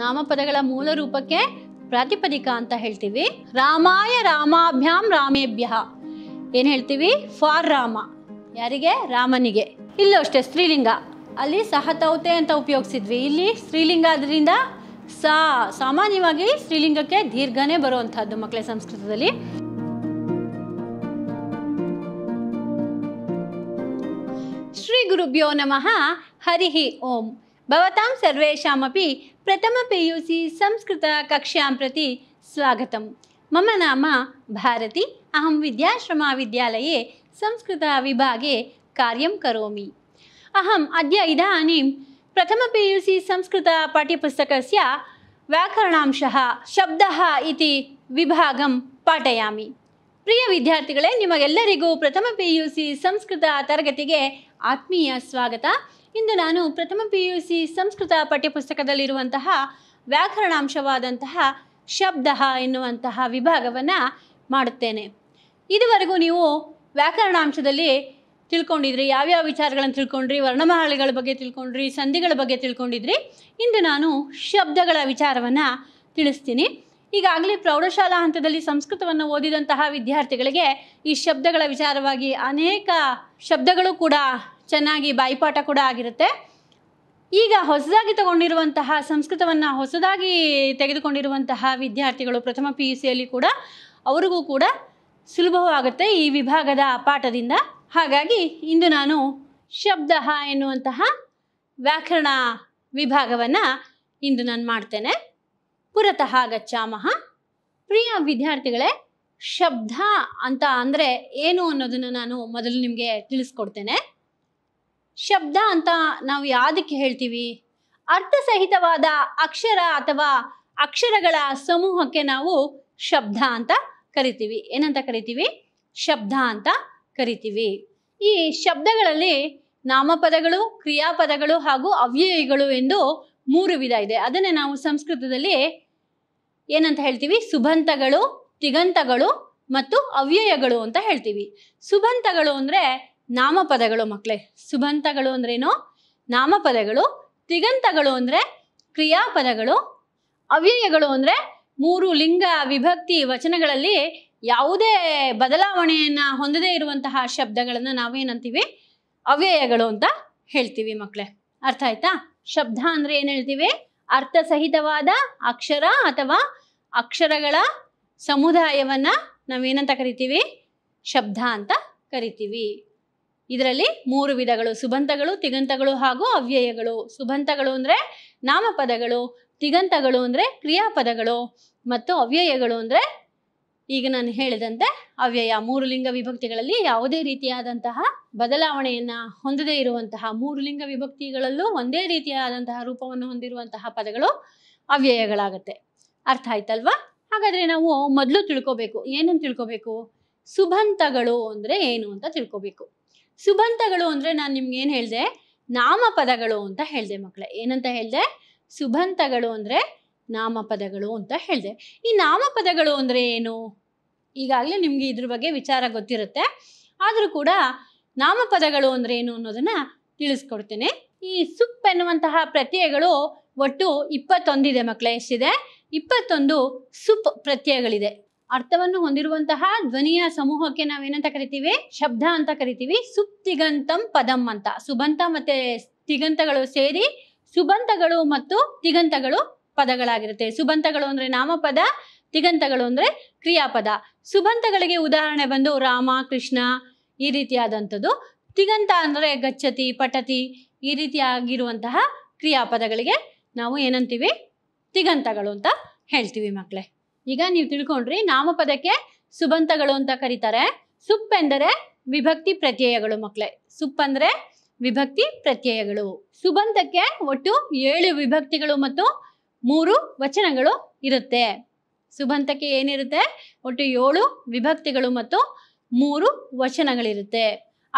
ನಾಮಪದಗಳ ಮೂಲ ರೂಪಕ್ಕೆ ಪ್ರಾತಿಪದಿಕ ಅಂತ ಹೇಳ್ತೀವಿ ರಾಮಾಯ ರಾಮಾಭ್ಯಾಂ ರಾಮೇಭ್ಯ ಏನ್ ಹೇಳ್ತೀವಿ ಫಾರ್ ರಾಮ ಯಾರಿಗೆ ರಾಮನಿಗೆ ಇಲ್ಲೂ ಅಷ್ಟೇ ಸ್ತ್ರೀಲಿಂಗ ಅಲ್ಲಿ ಸಹತೌತೆ ಅಂತ ಉಪಯೋಗಿಸಿದ್ವಿ ಇಲ್ಲಿ ಸ್ತ್ರೀಲಿಂಗ ಅದರಿಂದ ಸಾ ಸಾಮಾನ್ಯವಾಗಿ ಸ್ತ್ರೀಲಿಂಗಕ್ಕೆ ದೀರ್ಘನೇ ಬರುವಂತಹದ್ದು ಮಕ್ಕಳ ಸಂಸ್ಕೃತದಲ್ಲಿ ಶ್ರೀ ಗುರುಭ್ಯೋ ನಮಃ ಹರಿಹಿ ಓಂ भवतां सर्वेषामपि संस्कृत संस्कृतकक्षां प्रति स्वागतं मम नाम भारती अहं विद्याश्रमविद्यालये संस्कृतविभागे कार्यं करोमि अहम् अद्य इदानीं प्रथमपियुसि संस्कृतपाठ्यपुस्तकस्य व्याकरणांशः शब्दः इति विभागं पाठयामि ಪ್ರಿಯ ವಿದ್ಯಾರ್ಥಿಗಳೇ ನಿಮಗೆಲ್ಲರಿಗೂ प्रथम पी यू सी संस्कृत ತರಗತಿಗೆ ಆತ್ಮೀಯ ಸ್ವಾಗತ ಇಂದು ನಾನು ಪ್ರಥಮ ಪಿ ಯು ಸಿ ಸಂಸ್ಕೃತ ಪಠ್ಯಪುಸ್ತಕದಲ್ಲಿರುವಂತಹ ವ್ಯಾಕರಣಾಂಶವಾದಂತಹ ಶಬ್ದ ಎನ್ನುವಂತಹ ವಿಭಾಗವನ್ನು ಮಾಡುತ್ತೇನೆ ಇದುವರೆಗೂ ನೀವು ವ್ಯಾಕರಣಾಂಶದಲ್ಲಿ ತಿಳ್ಕೊಂಡಿದ್ರಿ ಯಾವ್ಯಾವ ವಿಚಾರಗಳನ್ನು ತಿಳ್ಕೊಂಡ್ರಿ ವರ್ಣಮಾಲೆಗಳ ಬಗ್ಗೆ ತಿಳ್ಕೊಂಡ್ರಿ ಸಂಧಿಗಳ ಬಗ್ಗೆ ತಿಳ್ಕೊಂಡಿದ್ರಿ ಇಂದು ನಾನು ಶಬ್ದಗಳ ವಿಚಾರವನ್ನು ತಿಳಿಸ್ತೀನಿ ಈಗಾಗಲೇ ಪ್ರೌಢಶಾಲಾ ಹಂತದಲ್ಲಿ ಸಂಸ್ಕೃತವನ್ನು ಓದಿದಂತಹ ವಿದ್ಯಾರ್ಥಿಗಳಿಗೆ ಈ ಶಬ್ದಗಳ ವಿಚಾರವಾಗಿ ಅನೇಕ ಶಬ್ದಗಳು ಕೂಡ ಚೆನ್ನಾಗಿ ಬಾಯಿಪಾಠ ಕೂಡ ಆಗಿರುತ್ತೆ ಈಗ ಹೊಸದಾಗಿ ತಗೊಂಡಿರುವಂತಹ ಸಂಸ್ಕೃತವನ್ನು ಹೊಸದಾಗಿ ತೆಗೆದುಕೊಂಡಿರುವಂತಹ ವಿದ್ಯಾರ್ಥಿಗಳು ಪ್ರಥಮ ಪಿ ಯು ಸಿಯಲ್ಲಿ ಕೂಡ ಅವರಿಗೂ ಕೂಡ ಸುಲಭವಾಗುತ್ತೆ ಈ ವಿಭಾಗದ ಪಾಠದಿಂದ ಹಾಗಾಗಿ ಇಂದು ನಾನು ಶಬ್ದ ಎನ್ನುವಂತಹ ವ್ಯಾಕರಣ ವಿಭಾಗವನ್ನು ಇಂದು ನಾನು ಮಾಡ್ತೇನೆ ಪುರತಃ ಗಚ್ಚಾಮಹ ಪ್ರಿಯ ವಿದ್ಯಾರ್ಥಿಗಳೇ ಶಬ್ದ ಅಂತ ಅಂದರೆ ಏನು ಅನ್ನೋದನ್ನು ನಾನು ಮೊದಲು ನಿಮಗೆ ತಿಳಿಸ್ಕೊಡ್ತೇನೆ ಶಬ್ದ ಅಂತ ನಾವು ಯಾದಕ್ಕೆ ಹೇಳ್ತೀವಿ ಅರ್ಥಸಹಿತವಾದ ಅಕ್ಷರ ಅಥವಾ ಅಕ್ಷರಗಳ ಸಮೂಹಕ್ಕೆ ನಾವು ಶಬ್ದ ಅಂತ ಕರಿತೀವಿ ಏನಂತ ಕರಿತೀವಿ ಶಬ್ದ ಅಂತ ಕರಿತೀವಿ ಈ ಶಬ್ದಗಳಲ್ಲಿ ನಾಮಪದಗಳು ಕ್ರಿಯಾಪದಗಳು ಹಾಗೂ ಅವ್ಯಯಗಳು ಎಂದು ಮೂರು ವಿಧ ಇದೆ ಅದನ್ನೇ ನಾವು ಸಂಸ್ಕೃತದಲ್ಲಿ ಏನಂತ ಹೇಳ್ತೀವಿ ಸುಬಂತಗಳು ತಿಗಂತಗಳು ಮತ್ತು ಅವ್ಯಯಗಳು ಅಂತ ಹೇಳ್ತೀವಿ ಸುಭಂತಗಳು ಅಂದರೆ ನಾಮಪದಗಳು ಮಕ್ಕಳೇ ಸುಬಂತಗಳು ಅಂದ್ರೇನು ನಾಮಪದಗಳು ತಿಗಂತಗಳು ಅಂದರೆ ಕ್ರಿಯಾಪದಗಳು ಅವ್ಯಯಗಳು ಅಂದರೆ ಮೂರು ಲಿಂಗ ವಿಭಕ್ತಿ ವಚನಗಳಲ್ಲಿ ಯಾವುದೇ ಬದಲಾವಣೆಯನ್ನು ಹೊಂದದೇ ಇರುವಂತಹ ಶಬ್ದಗಳನ್ನು ನಾವೇನಂತೀವಿ ಅವ್ಯಯಗಳು ಅಂತ ಹೇಳ್ತೀವಿ ಮಕ್ಕಳೇ ಅರ್ಥ ಆಯ್ತಾ ಶಬ್ದ ಅಂದರೆ ಏನು ಹೇಳ್ತೀವಿ ಅರ್ಥಸಹಿತವಾದ ಅಕ್ಷರ ಅಥವಾ ಅಕ್ಷರಗಳ ಸಮುದಾಯವನ್ನು ನಾವೇನಂತ ಕರಿತೀವಿ ಶಬ್ದ ಅಂತ ಕರಿತೀವಿ ಇದರಲ್ಲಿ ಮೂರು ವಿಧಗಳು ಸುಬಂತಗಳು ತಿಗಂತಗಳು ಹಾಗೂ ಅವ್ಯಯಗಳು ಸುಬಂತಗಳು ಅಂದರೆ ನಾಮಪದಗಳು ತಿಗಂತಗಳು ಅಂದರೆ ಕ್ರಿಯಾಪದಗಳು ಮತ್ತು ಅವ್ಯಯಗಳು ಅಂದರೆ ಈಗ ನಾನು ಹೇಳಿದಂತೆ ಅವ್ಯಯ ಮೂರು ಲಿಂಗ ವಿಭಕ್ತಿಗಳಲ್ಲಿ ಯಾವುದೇ ರೀತಿಯಾದಂತಹ ಬದಲಾವಣೆಯನ್ನು ಹೊಂದದೇ ಇರುವಂತಹ ಮೂರು ಲಿಂಗ ವಿಭಕ್ತಿಗಳಲ್ಲೂ ಒಂದೇ ರೀತಿಯಾದಂತಹ ರೂಪವನ್ನು ಹೊಂದಿರುವಂತಹ ಪದಗಳು ಅವ್ಯಯಗಳಾಗತ್ತೆ ಅರ್ಥ ಆಯ್ತಲ್ವಾ ಹಾಗಾದರೆ ನಾವು ಮೊದಲು ತಿಳ್ಕೋಬೇಕು ಏನನ್ನು ತಿಳ್ಕೋಬೇಕು ಸುಬಂತಗಳು ಅಂದರೆ ಏನು ಅಂತ ತಿಳ್ಕೋಬೇಕು ಸುಬಂತಗಳು ಅಂದರೆ ನಾನು ನಿಮ್ಗೆ ಏನು ಹೇಳಿದೆ ನಾಮಪದಗಳು ಅಂತ ಹೇಳಿದೆ ಮಕ್ಕಳೇ ಏನಂತ ಹೇಳಿದೆ ಸುಬಂತಗಳು ಅಂದರೆ ನಾಮಪದಗಳು ಅಂತ ಹೇಳಿದೆ ಈ ನಾಮಪದಗಳು ಅಂದರೆ ಏನು ಈಗಾಗಲೇ ನಿಮಗೆ ಇದ್ರ ಬಗ್ಗೆ ವಿಚಾರ ಗೊತ್ತಿರುತ್ತೆ ಆದರೂ ಕೂಡ ನಾಮಪದಗಳು ಅಂದರೆ ಏನು ಅನ್ನೋದನ್ನು ತಿಳಿಸ್ಕೊಡ್ತೇನೆ ಈ ಸುಪ್ ಎನ್ನುವಂತಹ ಪ್ರತ್ಯಯಗಳು ಒಟ್ಟು ಇಪ್ಪತ್ತೊಂದಿದೆ ಮಕ್ಕಳೇ ಎಷ್ಟಿದೆ ಇಪ್ಪತ್ತೊಂದು ಸುಪ್ ಪ್ರತ್ಯಯಗಳಿದೆ ಅರ್ಥವನ್ನು ಹೊಂದಿರುವಂತಹ ಧ್ವನಿಯ ಸಮೂಹಕ್ಕೆ ನಾವೇನಂತ ಕರಿತೀವಿ ಶಬ್ದ ಅಂತ ಕರಿತೀವಿ ಸುಪ್ತಿಗಂತಂ ಪದಂ ಅಂತ ಸುಬಂತ ಮತ್ತೆ ತಿಗಂತಗಳು ಸೇರಿ ಸುಬಂತಗಳು ಮತ್ತು ತಿಗಂತಗಳು ಪದಗಳಾಗಿರುತ್ತೆ ಸುಬಂತಗಳು ಅಂದ್ರೆ ನಾಮಪದ ತಿಗಂತಗಳು ಅಂದ್ರೆ ಕ್ರಿಯಾಪದ ಸುಬಂತಗಳಿಗೆ ಉದಾಹರಣೆ ಬಂದು ರಾಮ ಕೃಷ್ಣ ಈ ರೀತಿಯಾದಂಥದ್ದು ತಿಗಂತ ಅಂದ್ರೆ ಗಚ್ಚತಿ ಪಟತಿ ಈ ರೀತಿಯಾಗಿರುವಂತಹ ಕ್ರಿಯಾಪದಗಳಿಗೆ ನಾವು ಏನಂತೀವಿ ತಿಗಂತಗಳು ಅಂತ ಹೇಳ್ತೀವಿ ಮಕ್ಕಳೇ ಈಗ ನೀವು ತಿಳ್ಕೊಂಡ್ರಿ ನಾಮಪದಕ್ಕೆ ಸುಬಂತಗಳು ಅಂತ ಕರೀತಾರೆ ಸುಪ್ ಎಂದರೆ ವಿಭಕ್ತಿ ಪ್ರತ್ಯಯಗಳು ಮಕ್ಕಳೇ ಸುಪ್ ಅಂದ್ರೆ ವಿಭಕ್ತಿ ಪ್ರತ್ಯಯಗಳು ಸುಬಂತಕ್ಕೆ ಒಟ್ಟು ಏಳು ವಿಭಕ್ತಿಗಳು ಮತ್ತು ಮೂರು ವಚನಗಳು ಇರುತ್ತೆ ಸುಬಂತಕ್ಕೆ ಏನಿರುತ್ತೆ ಒಟ್ಟು ಏಳು ವಿಭಕ್ತಿಗಳು ಮತ್ತು ಮೂರು ವಚನಗಳಿರುತ್ತೆ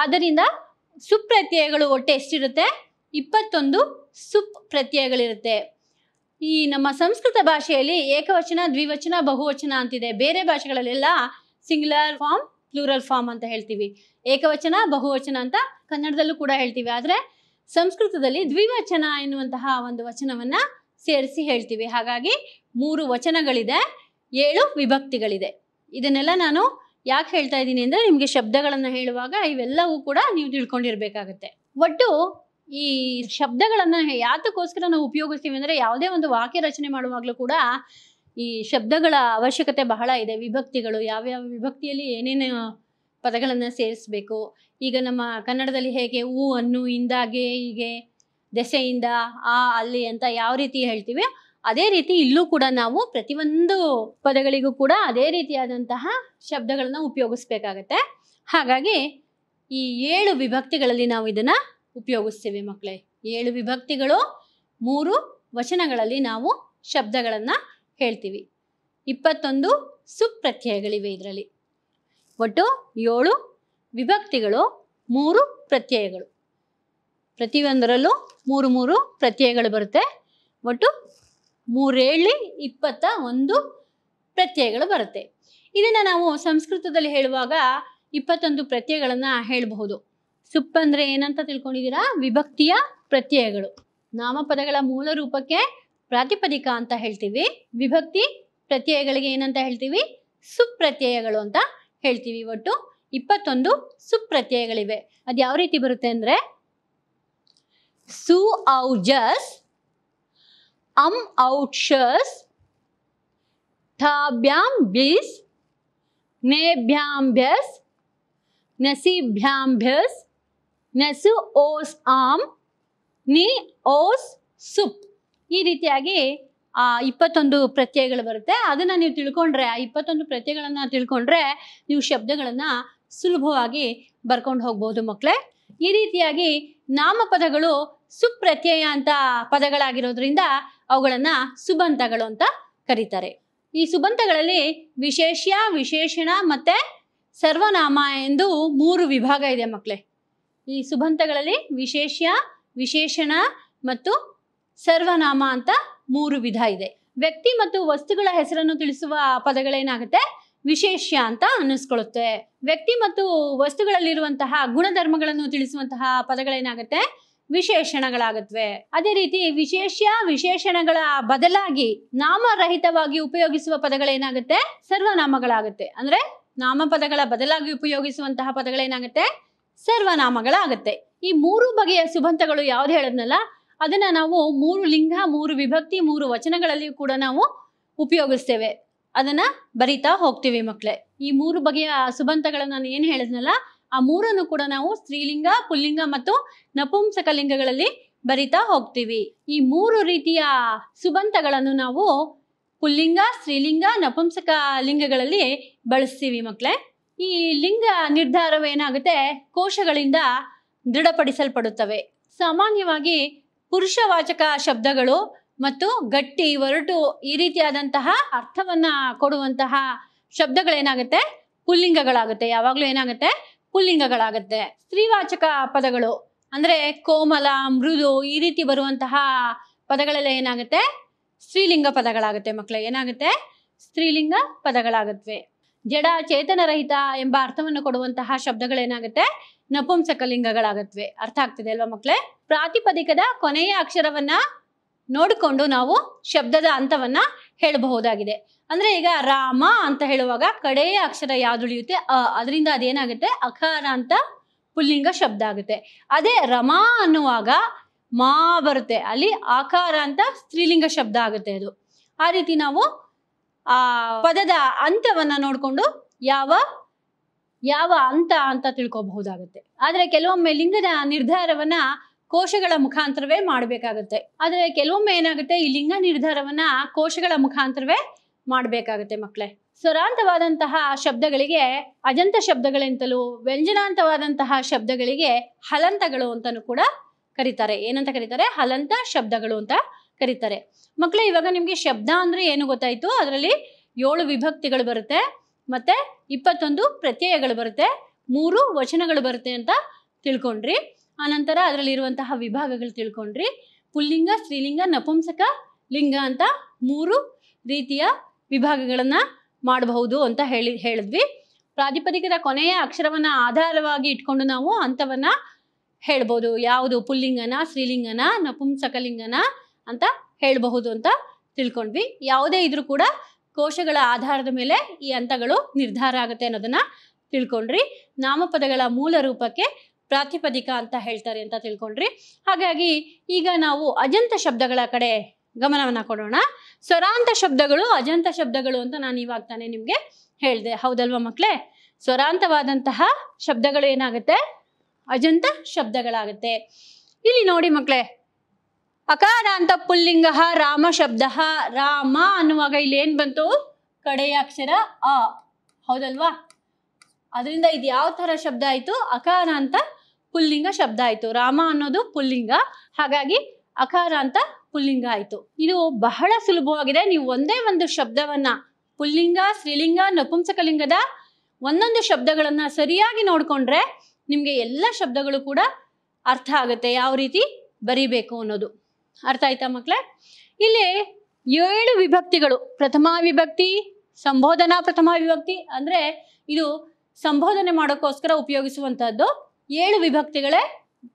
ಆದ್ದರಿಂದ ಸುಪ್ರತ್ಯಯಗಳು ಒಟ್ಟು ಎಷ್ಟಿರುತ್ತೆ ಇಪ್ಪತ್ತೊಂದು ಸುಪ್ ಪ್ರತ್ಯಯಗಳಿರುತ್ತೆ ಈ ನಮ್ಮ ಸಂಸ್ಕೃತ ಭಾಷೆಯಲ್ಲಿ ಏಕವಚನ ದ್ವಿವಚನ ಬಹುವಚನ ಅಂತಿದೆ ಬೇರೆ ಭಾಷೆಗಳಲ್ಲೆಲ್ಲ ಸಿಂಗ್ಯುಲರ್ ಫಾರ್ಮ್ ಪ್ಲೂರಲ್ ಫಾರ್ಮ್ ಅಂತ ಹೇಳ್ತೀವಿ ಏಕವಚನ ಬಹುವಚನ ಅಂತ ಕನ್ನಡದಲ್ಲೂ ಕೂಡ ಹೇಳ್ತೀವಿ ಆದರೆ ಸಂಸ್ಕೃತದಲ್ಲಿ ದ್ವಿವಚನ ಎನ್ನುವಂತಹ ಒಂದು ವಚನವನ್ನ ಸೇರಿಸಿ ಹೇಳ್ತೀವಿ ಹಾಗಾಗಿ ಮೂರು ವಚನಗಳಿದೆ ಏಳು ವಿಭಕ್ತಿಗಳಿದೆ ಇದನ್ನೆಲ್ಲ ನಾನು ಯಾಕೆ ಹೇಳ್ತಾ ಇದ್ದೀನಿ ಅಂದರೆ ನಿಮಗೆ ಶಬ್ದಗಳನ್ನು ಹೇಳುವಾಗ ಇವೆಲ್ಲವೂ ಕೂಡ ನೀವು ತಿಳ್ಕೊಂಡಿರ್ಬೇಕಾಗತ್ತೆ ಒಟ್ಟು ಈ ಶಬ್ದಗಳನ್ನ ಯಾತಕ್ಕೋಸ್ಕರ ನಾವು ಉಪಯೋಗಿಸ್ತೀವಿ ಅಂದ್ರೆ ಯಾವುದೇ ಒಂದು ವಾಕ್ಯ ರಚನೆ ಮಾಡುವಾಗಲೂ ಕೂಡ ಈ ಶಬ್ದಗಳ ಅವಶ್ಯಕತೆ ಬಹಳ ಇದೆ ವಿಭಕ್ತಿಗಳು ಯಾವ್ಯಾವ ವಿಭಕ್ತಿಯಲ್ಲಿ ಏನೇನು ಪದಗಳನ್ನು ಸೇರಿಸಬೇಕು ಈಗ ನಮ್ಮ ಕನ್ನಡದಲ್ಲಿ ಹೇಗೆ ಹೂ ಅನ್ನು ಇಂದಾಗೆ ಹೀಗೆ ದೆಸೆಯಿಂದ ಆ ಅಲ್ಲಿ ಅಂತ ಯಾವ ರೀತಿ ಹೇಳ್ತೀವಿ ಅದೇ ರೀತಿ ಇಲ್ಲೂ ಕೂಡ ನಾವು ಪ್ರತಿಯೊಂದು ಪದಗಳಿಗೂ ಕೂಡ ಅದೇ ರೀತಿಯಾದಂತಹ ಶಬ್ದಗಳನ್ನು ಉಪಯೋಗಿಸ್ಬೇಕಾಗತ್ತೆ ಹಾಗಾಗಿ ಈ ಏಳು ವಿಭಕ್ತಿಗಳಲ್ಲಿ ನಾವು ಇದನ್ನು ಉಪಯೋಗಿಸ್ತೀವಿ ಮಕ್ಕಳೇ ಏಳು ವಿಭಕ್ತಿಗಳು ಮೂರು ವಚನಗಳಲ್ಲಿ ನಾವು ಶಬ್ದಗಳನ್ನು ಹೇಳ್ತೀವಿ ಇಪ್ಪತ್ತೊಂದು ಸುಪ್ರತ್ಯಯಗಳಿವೆ ಇದರಲ್ಲಿ ಒಟ್ಟು ಏಳು ವಿಭಕ್ತಿಗಳು ಮೂರು ಪ್ರತ್ಯಯಗಳು ಪ್ರತಿಯೊಂದರಲ್ಲೂ ಮೂರು ಮೂರು ಪ್ರತ್ಯಯಗಳು ಬರುತ್ತೆ ಒಟ್ಟು ಮೂರೇಳಿ ಇಪ್ಪತ್ತ ಒಂದು ಪ್ರತ್ಯಯಗಳು ಬರುತ್ತೆ ಇದನ್ನು ನಾವು ಸಂಸ್ಕೃತದಲ್ಲಿ ಹೇಳುವಾಗ ಇಪ್ಪತ್ತೊಂದು ಪ್ರತ್ಯಯಗಳನ್ನು ಹೇಳಬಹುದು ಸುಪ್ ಅಂದ್ರೆ ಏನಂತ ತಿಳ್ಕೊಂಡಿದ್ದೀರಾ ವಿಭಕ್ತಿಯ ಪ್ರತ್ಯಯಗಳು ನಾಮಪದಗಳ ಮೂಲ ರೂಪಕ್ಕೆ ಪ್ರಾತಿಪದಿಕ ಅಂತ ಹೇಳ್ತೀವಿ ವಿಭಕ್ತಿ ಪ್ರತ್ಯಯಗಳಿಗೆ ಏನಂತ ಹೇಳ್ತೀವಿ ಸುಪ್ರತ್ಯಯಗಳು ಅಂತ ಹೇಳ್ತೀವಿ ಒಟ್ಟು ಇಪ್ಪತ್ತೊಂದು ಸುಪ್ರತ್ಯಯಗಳಿವೆ ಅದು ಯಾವ ರೀತಿ ಬರುತ್ತೆ ಅಂದರೆ ಸು ಔಜಸ್ ಅಂ ಔಟ್ಷಸ್ ಥಾಭ್ಯಾಂ ಬ್ಲೀಸ್ ನೇಭ್ಯಾಂಭ್ಯಸ್ ನಸಿಭ್ಯಾಂಭ್ಯಸ್ ನಸು ಓಸ್ ಆಮ್ ನಿ ಓಸ್ ಸುಪ್ ಈ ರೀತಿಯಾಗಿ ಆ ಇಪ್ಪತ್ತೊಂದು ಪ್ರತ್ಯಯಗಳು ಬರುತ್ತೆ ಅದನ್ನ ನೀವು ತಿಳ್ಕೊಂಡ್ರೆ ಆ ಇಪ್ಪತ್ತೊಂದು ಪ್ರತ್ಯಯಗಳನ್ನು ತಿಳ್ಕೊಂಡ್ರೆ ನೀವು ಶಬ್ದಗಳನ್ನು ಸುಲಭವಾಗಿ ಬರ್ಕೊಂಡು ಹೋಗ್ಬೋದು ಮಕ್ಕಳೇ ಈ ರೀತಿಯಾಗಿ ನಾಮಪದಗಳು ಸುಪ್ರತ್ಯಯ ಅಂತ ಪದಗಳಾಗಿರೋದ್ರಿಂದ ಅವುಗಳನ್ನು ಸುಬಂತಗಳು ಅಂತ ಕರೀತಾರೆ ಈ ಸುಬಂತಗಳಲ್ಲಿ ವಿಶೇಷ ವಿಶೇಷಣ ಮತ್ತೆ ಸರ್ವನಾಮ ಎಂದು ಮೂರು ವಿಭಾಗ ಇದೆ ಮಕ್ಕಳೇ ಈ ಸುಬಂತಗಳಲ್ಲಿ ವಿಶೇಷ ವಿಶೇಷಣ ಮತ್ತು ಸರ್ವನಾಮ ಅಂತ ಮೂರು ವಿಧ ಇದೆ ವ್ಯಕ್ತಿ ಮತ್ತು ವಸ್ತುಗಳ ಹೆಸರನ್ನು ತಿಳಿಸುವ ಪದಗಳೇನಾಗುತ್ತೆ ವಿಶೇಷ ಅಂತ ಅನ್ನಿಸ್ಕೊಳ್ಳುತ್ತೆ ವ್ಯಕ್ತಿ ಮತ್ತು ವಸ್ತುಗಳಲ್ಲಿರುವಂತಹ ಗುಣಧರ್ಮಗಳನ್ನು ತಿಳಿಸುವಂತಹ ಪದಗಳೇನಾಗುತ್ತೆ ವಿಶೇಷಣಗಳಾಗತ್ವೆ ಅದೇ ರೀತಿ ವಿಶೇಷ ವಿಶೇಷಣಗಳ ಬದಲಾಗಿ ನಾಮರಹಿತವಾಗಿ ಉಪಯೋಗಿಸುವ ಪದಗಳೇನಾಗುತ್ತೆ ಸರ್ವನಾಮಗಳಾಗುತ್ತೆ ಅಂದ್ರೆ ನಾಮಪದಗಳ ಬದಲಾಗಿ ಉಪಯೋಗಿಸುವಂತಹ ಪದಗಳೇನಾಗುತ್ತೆ ಸರ್ವನಾಮಗಳಾಗುತ್ತೆ ಈ ಮೂರು ಬಗೆಯ ಸುಬಂತಗಳು ಯಾವ್ದು ಹೇಳದ್ನಲ್ಲ ಅದನ್ನ ನಾವು ಮೂರು ಲಿಂಗ ಮೂರು ವಿಭಕ್ತಿ ಮೂರು ವಚನಗಳಲ್ಲಿಯೂ ಕೂಡ ನಾವು ಉಪಯೋಗಿಸ್ತೇವೆ ಅದನ್ನ ಬರಿತಾ ಹೋಗ್ತೀವಿ ಮಕ್ಕಳೇ ಈ ಮೂರು ಬಗೆಯ ಸುಬಂಧಗಳನ್ನ ನಾನು ಏನು ಹೇಳಿದ್ನಲ್ಲ ಆ ಮೂರನ್ನು ಕೂಡ ನಾವು ಸ್ತ್ರೀಲಿಂಗ ಪುಲ್ಲಿಂಗ ಮತ್ತು ನಪುಂಸಕ ಲಿಂಗಗಳಲ್ಲಿ ಬರಿತಾ ಹೋಗ್ತೀವಿ ಈ ಮೂರು ರೀತಿಯ ಸುಬಂತಗಳನ್ನು ನಾವು ಪುಲ್ಲಿಂಗ ಸ್ತ್ರೀಲಿಂಗ ನಪುಂಸಕ ಲಿಂಗಗಳಲ್ಲಿ ಬಳಸ್ತೀವಿ ಮಕ್ಕಳೇ ಈ ಲಿಂಗ ಏನಾಗುತ್ತೆ ಕೋಶಗಳಿಂದ ದೃಢಪಡಿಸಲ್ಪಡುತ್ತವೆ ಸಾಮಾನ್ಯವಾಗಿ ಪುರುಷವಾಚಕ ಶಬ್ದಗಳು ಮತ್ತು ಗಟ್ಟಿ ಒರಟು ಈ ರೀತಿಯಾದಂತಹ ಅರ್ಥವನ್ನ ಕೊಡುವಂತಹ ಶಬ್ದಗಳೇನಾಗುತ್ತೆ ಪುಲ್ಲಿಂಗಗಳಾಗುತ್ತೆ ಯಾವಾಗಲೂ ಏನಾಗುತ್ತೆ ಪುಲ್ಲಿಂಗಗಳಾಗುತ್ತೆ ಸ್ತ್ರೀವಾಚಕ ಪದಗಳು ಅಂದ್ರೆ ಕೋಮಲ ಮೃದು ಈ ರೀತಿ ಬರುವಂತಹ ಪದಗಳೆಲ್ಲ ಏನಾಗುತ್ತೆ ಸ್ತ್ರೀಲಿಂಗ ಪದಗಳಾಗುತ್ತೆ ಮಕ್ಕಳ ಏನಾಗುತ್ತೆ ಸ್ತ್ರೀಲಿಂಗ ಪದಗಳಾಗುತ್ತವೆ ಜಡ ಚೇತನರಹಿತ ಎಂಬ ಅರ್ಥವನ್ನು ಕೊಡುವಂತಹ ಶಬ್ದಗಳೇನಾಗುತ್ತೆ ನಪುಂಸಕಲಿಂಗಗಳಾಗತ್ವೆ ಅರ್ಥ ಆಗ್ತದೆ ಅಲ್ವಾ ಮಕ್ಕಳೇ ಪ್ರಾತಿಪದಿಕದ ಕೊನೆಯ ಅಕ್ಷರವನ್ನ ನೋಡಿಕೊಂಡು ನಾವು ಶಬ್ದದ ಅಂತವನ್ನ ಹೇಳಬಹುದಾಗಿದೆ ಅಂದ್ರೆ ಈಗ ರಾಮ ಅಂತ ಹೇಳುವಾಗ ಕಡೆಯ ಅಕ್ಷರ ಯಾವ್ದುಳಿಯುತ್ತೆ ಅ ಅದರಿಂದ ಅದೇನಾಗುತ್ತೆ ಅಖಾರ ಅಂತ ಪುಲ್ಲಿಂಗ ಶಬ್ದ ಆಗುತ್ತೆ ಅದೇ ರಮಾ ಅನ್ನುವಾಗ ಮಾ ಬರುತ್ತೆ ಅಲ್ಲಿ ಆಕಾರ ಅಂತ ಸ್ತ್ರೀಲಿಂಗ ಶಬ್ದ ಆಗುತ್ತೆ ಅದು ಆ ರೀತಿ ನಾವು ಆ ಪದದ ಅಂತವನ್ನ ನೋಡಿಕೊಂಡು ಯಾವ ಯಾವ ಅಂತ ಅಂತ ತಿಳ್ಕೊಬಹುದಾಗುತ್ತೆ ಆದರೆ ಕೆಲವೊಮ್ಮೆ ಲಿಂಗದ ನಿರ್ಧಾರವನ್ನ ಕೋಶಗಳ ಮುಖಾಂತರವೇ ಮಾಡಬೇಕಾಗುತ್ತೆ ಆದರೆ ಕೆಲವೊಮ್ಮೆ ಏನಾಗುತ್ತೆ ಈ ಲಿಂಗ ನಿರ್ಧಾರವನ್ನ ಕೋಶಗಳ ಮುಖಾಂತರವೇ ಮಾಡಬೇಕಾಗುತ್ತೆ ಮಕ್ಕಳೇ ಸ್ವರಾಂತವಾದಂತಹ ಶಬ್ದಗಳಿಗೆ ಅಜಂತ ಶಬ್ದಗಳಿಂತಲೂ ವ್ಯಂಜನಾಂತವಾದಂತಹ ಶಬ್ದಗಳಿಗೆ ಹಲಂತಗಳು ಅಂತಲೂ ಕೂಡ ಕರೀತಾರೆ ಏನಂತ ಕರೀತಾರೆ ಹಲಂತ ಶಬ್ದಗಳು ಅಂತ ಕರೀತಾರೆ ಮಕ್ಕಳೇ ಇವಾಗ ನಿಮಗೆ ಶಬ್ದ ಅಂದರೆ ಏನು ಗೊತ್ತಾಯಿತು ಅದರಲ್ಲಿ ಏಳು ವಿಭಕ್ತಿಗಳು ಬರುತ್ತೆ ಮತ್ತು ಇಪ್ಪತ್ತೊಂದು ಪ್ರತ್ಯಯಗಳು ಬರುತ್ತೆ ಮೂರು ವಚನಗಳು ಬರುತ್ತೆ ಅಂತ ತಿಳ್ಕೊಂಡ್ರಿ ಆನಂತರ ಅದರಲ್ಲಿರುವಂತಹ ವಿಭಾಗಗಳು ತಿಳ್ಕೊಂಡ್ರಿ ಪುಲ್ಲಿಂಗ ಸ್ತ್ರೀಲಿಂಗ ನಪುಂಸಕ ಲಿಂಗ ಅಂತ ಮೂರು ರೀತಿಯ ವಿಭಾಗಗಳನ್ನು ಮಾಡಬಹುದು ಅಂತ ಹೇಳಿ ಹೇಳಿದ್ವಿ ಪ್ರಾತಿಪದಿಕದ ಕೊನೆಯ ಅಕ್ಷರವನ್ನು ಆಧಾರವಾಗಿ ಇಟ್ಕೊಂಡು ನಾವು ಅಂತವನ್ನ ಹೇಳ್ಬೋದು ಯಾವುದು ಪುಲ್ಲಿಂಗನ ಸ್ತ್ರೀಲಿಂಗನ ನಪುಂಸಕಲಿಂಗನ ಅಂತ ಹೇಳಬಹುದು ಅಂತ ತಿಳ್ಕೊಂಡ್ವಿ ಯಾವುದೇ ಇದ್ರೂ ಕೂಡ ಕೋಶಗಳ ಆಧಾರದ ಮೇಲೆ ಈ ಹಂತಗಳು ನಿರ್ಧಾರ ಆಗುತ್ತೆ ಅನ್ನೋದನ್ನ ತಿಳ್ಕೊಂಡ್ರಿ ನಾಮಪದಗಳ ಮೂಲ ರೂಪಕ್ಕೆ ಪ್ರಾತಿಪದಿಕ ಅಂತ ಹೇಳ್ತಾರೆ ಅಂತ ತಿಳ್ಕೊಂಡ್ರಿ ಹಾಗಾಗಿ ಈಗ ನಾವು ಅಜಂತ ಶಬ್ದಗಳ ಕಡೆ ಗಮನವನ್ನು ಕೊಡೋಣ ಸ್ವರಾಂತ ಶಬ್ದಗಳು ಅಜಂತ ಶಬ್ದಗಳು ಅಂತ ನಾನು ಇವಾಗ ತಾನೇ ನಿಮಗೆ ಹೇಳಿದೆ ಹೌದಲ್ವಾ ಮಕ್ಕಳೇ ಸ್ವರಾಂತವಾದಂತಹ ಶಬ್ದಗಳು ಏನಾಗುತ್ತೆ ಅಜಂತ ಶಬ್ದಗಳಾಗುತ್ತೆ ಇಲ್ಲಿ ನೋಡಿ ಮಕ್ಕಳೇ ಅಕಾರ ಅಂತ ಪುಲ್ಲಿಂಗ ರಾಮ ಶಬ್ದ ರಾಮ ಅನ್ನುವಾಗ ಇಲ್ಲಿ ಏನ್ ಬಂತು ಕಡೆಯ ಅಕ್ಷರ ಅ ಹೌದಲ್ವಾ ಅದರಿಂದ ಇದು ಯಾವ ತರ ಶಬ್ದ ಆಯ್ತು ಅಕಾರ ಅಂತ ಪುಲ್ಲಿಂಗ ಶಬ್ದ ಆಯ್ತು ರಾಮ ಅನ್ನೋದು ಪುಲ್ಲಿಂಗ ಹಾಗಾಗಿ ಅಕಾರ ಅಂತ ಪುಲ್ಲಿಂಗ ಆಯ್ತು ಇದು ಬಹಳ ಸುಲಭವಾಗಿದೆ ನೀವು ಒಂದೇ ಒಂದು ಶಬ್ದವನ್ನ ಪುಲ್ಲಿಂಗ ಸ್ತ್ರೀಲಿಂಗ ನಪುಂಸಕಲಿಂಗದ ಒಂದೊಂದು ಶಬ್ದಗಳನ್ನ ಸರಿಯಾಗಿ ನೋಡ್ಕೊಂಡ್ರೆ ನಿಮಗೆ ಎಲ್ಲ ಶಬ್ದಗಳು ಕೂಡ ಅರ್ಥ ಆಗುತ್ತೆ ಯಾವ ರೀತಿ ಬರಿಬೇಕು ಅನ್ನೋದು ಅರ್ಥ ಆಯ್ತಾ ಮಕ್ಕಳೇ ಇಲ್ಲಿ ಏಳು ವಿಭಕ್ತಿಗಳು ಪ್ರಥಮ ವಿಭಕ್ತಿ ಸಂಬೋಧನಾ ಪ್ರಥಮ ವಿಭಕ್ತಿ ಅಂದರೆ ಇದು ಸಂಬೋಧನೆ ಮಾಡೋಕ್ಕೋಸ್ಕರ ಉಪಯೋಗಿಸುವಂಥದ್ದು ಏಳು ವಿಭಕ್ತಿಗಳೇ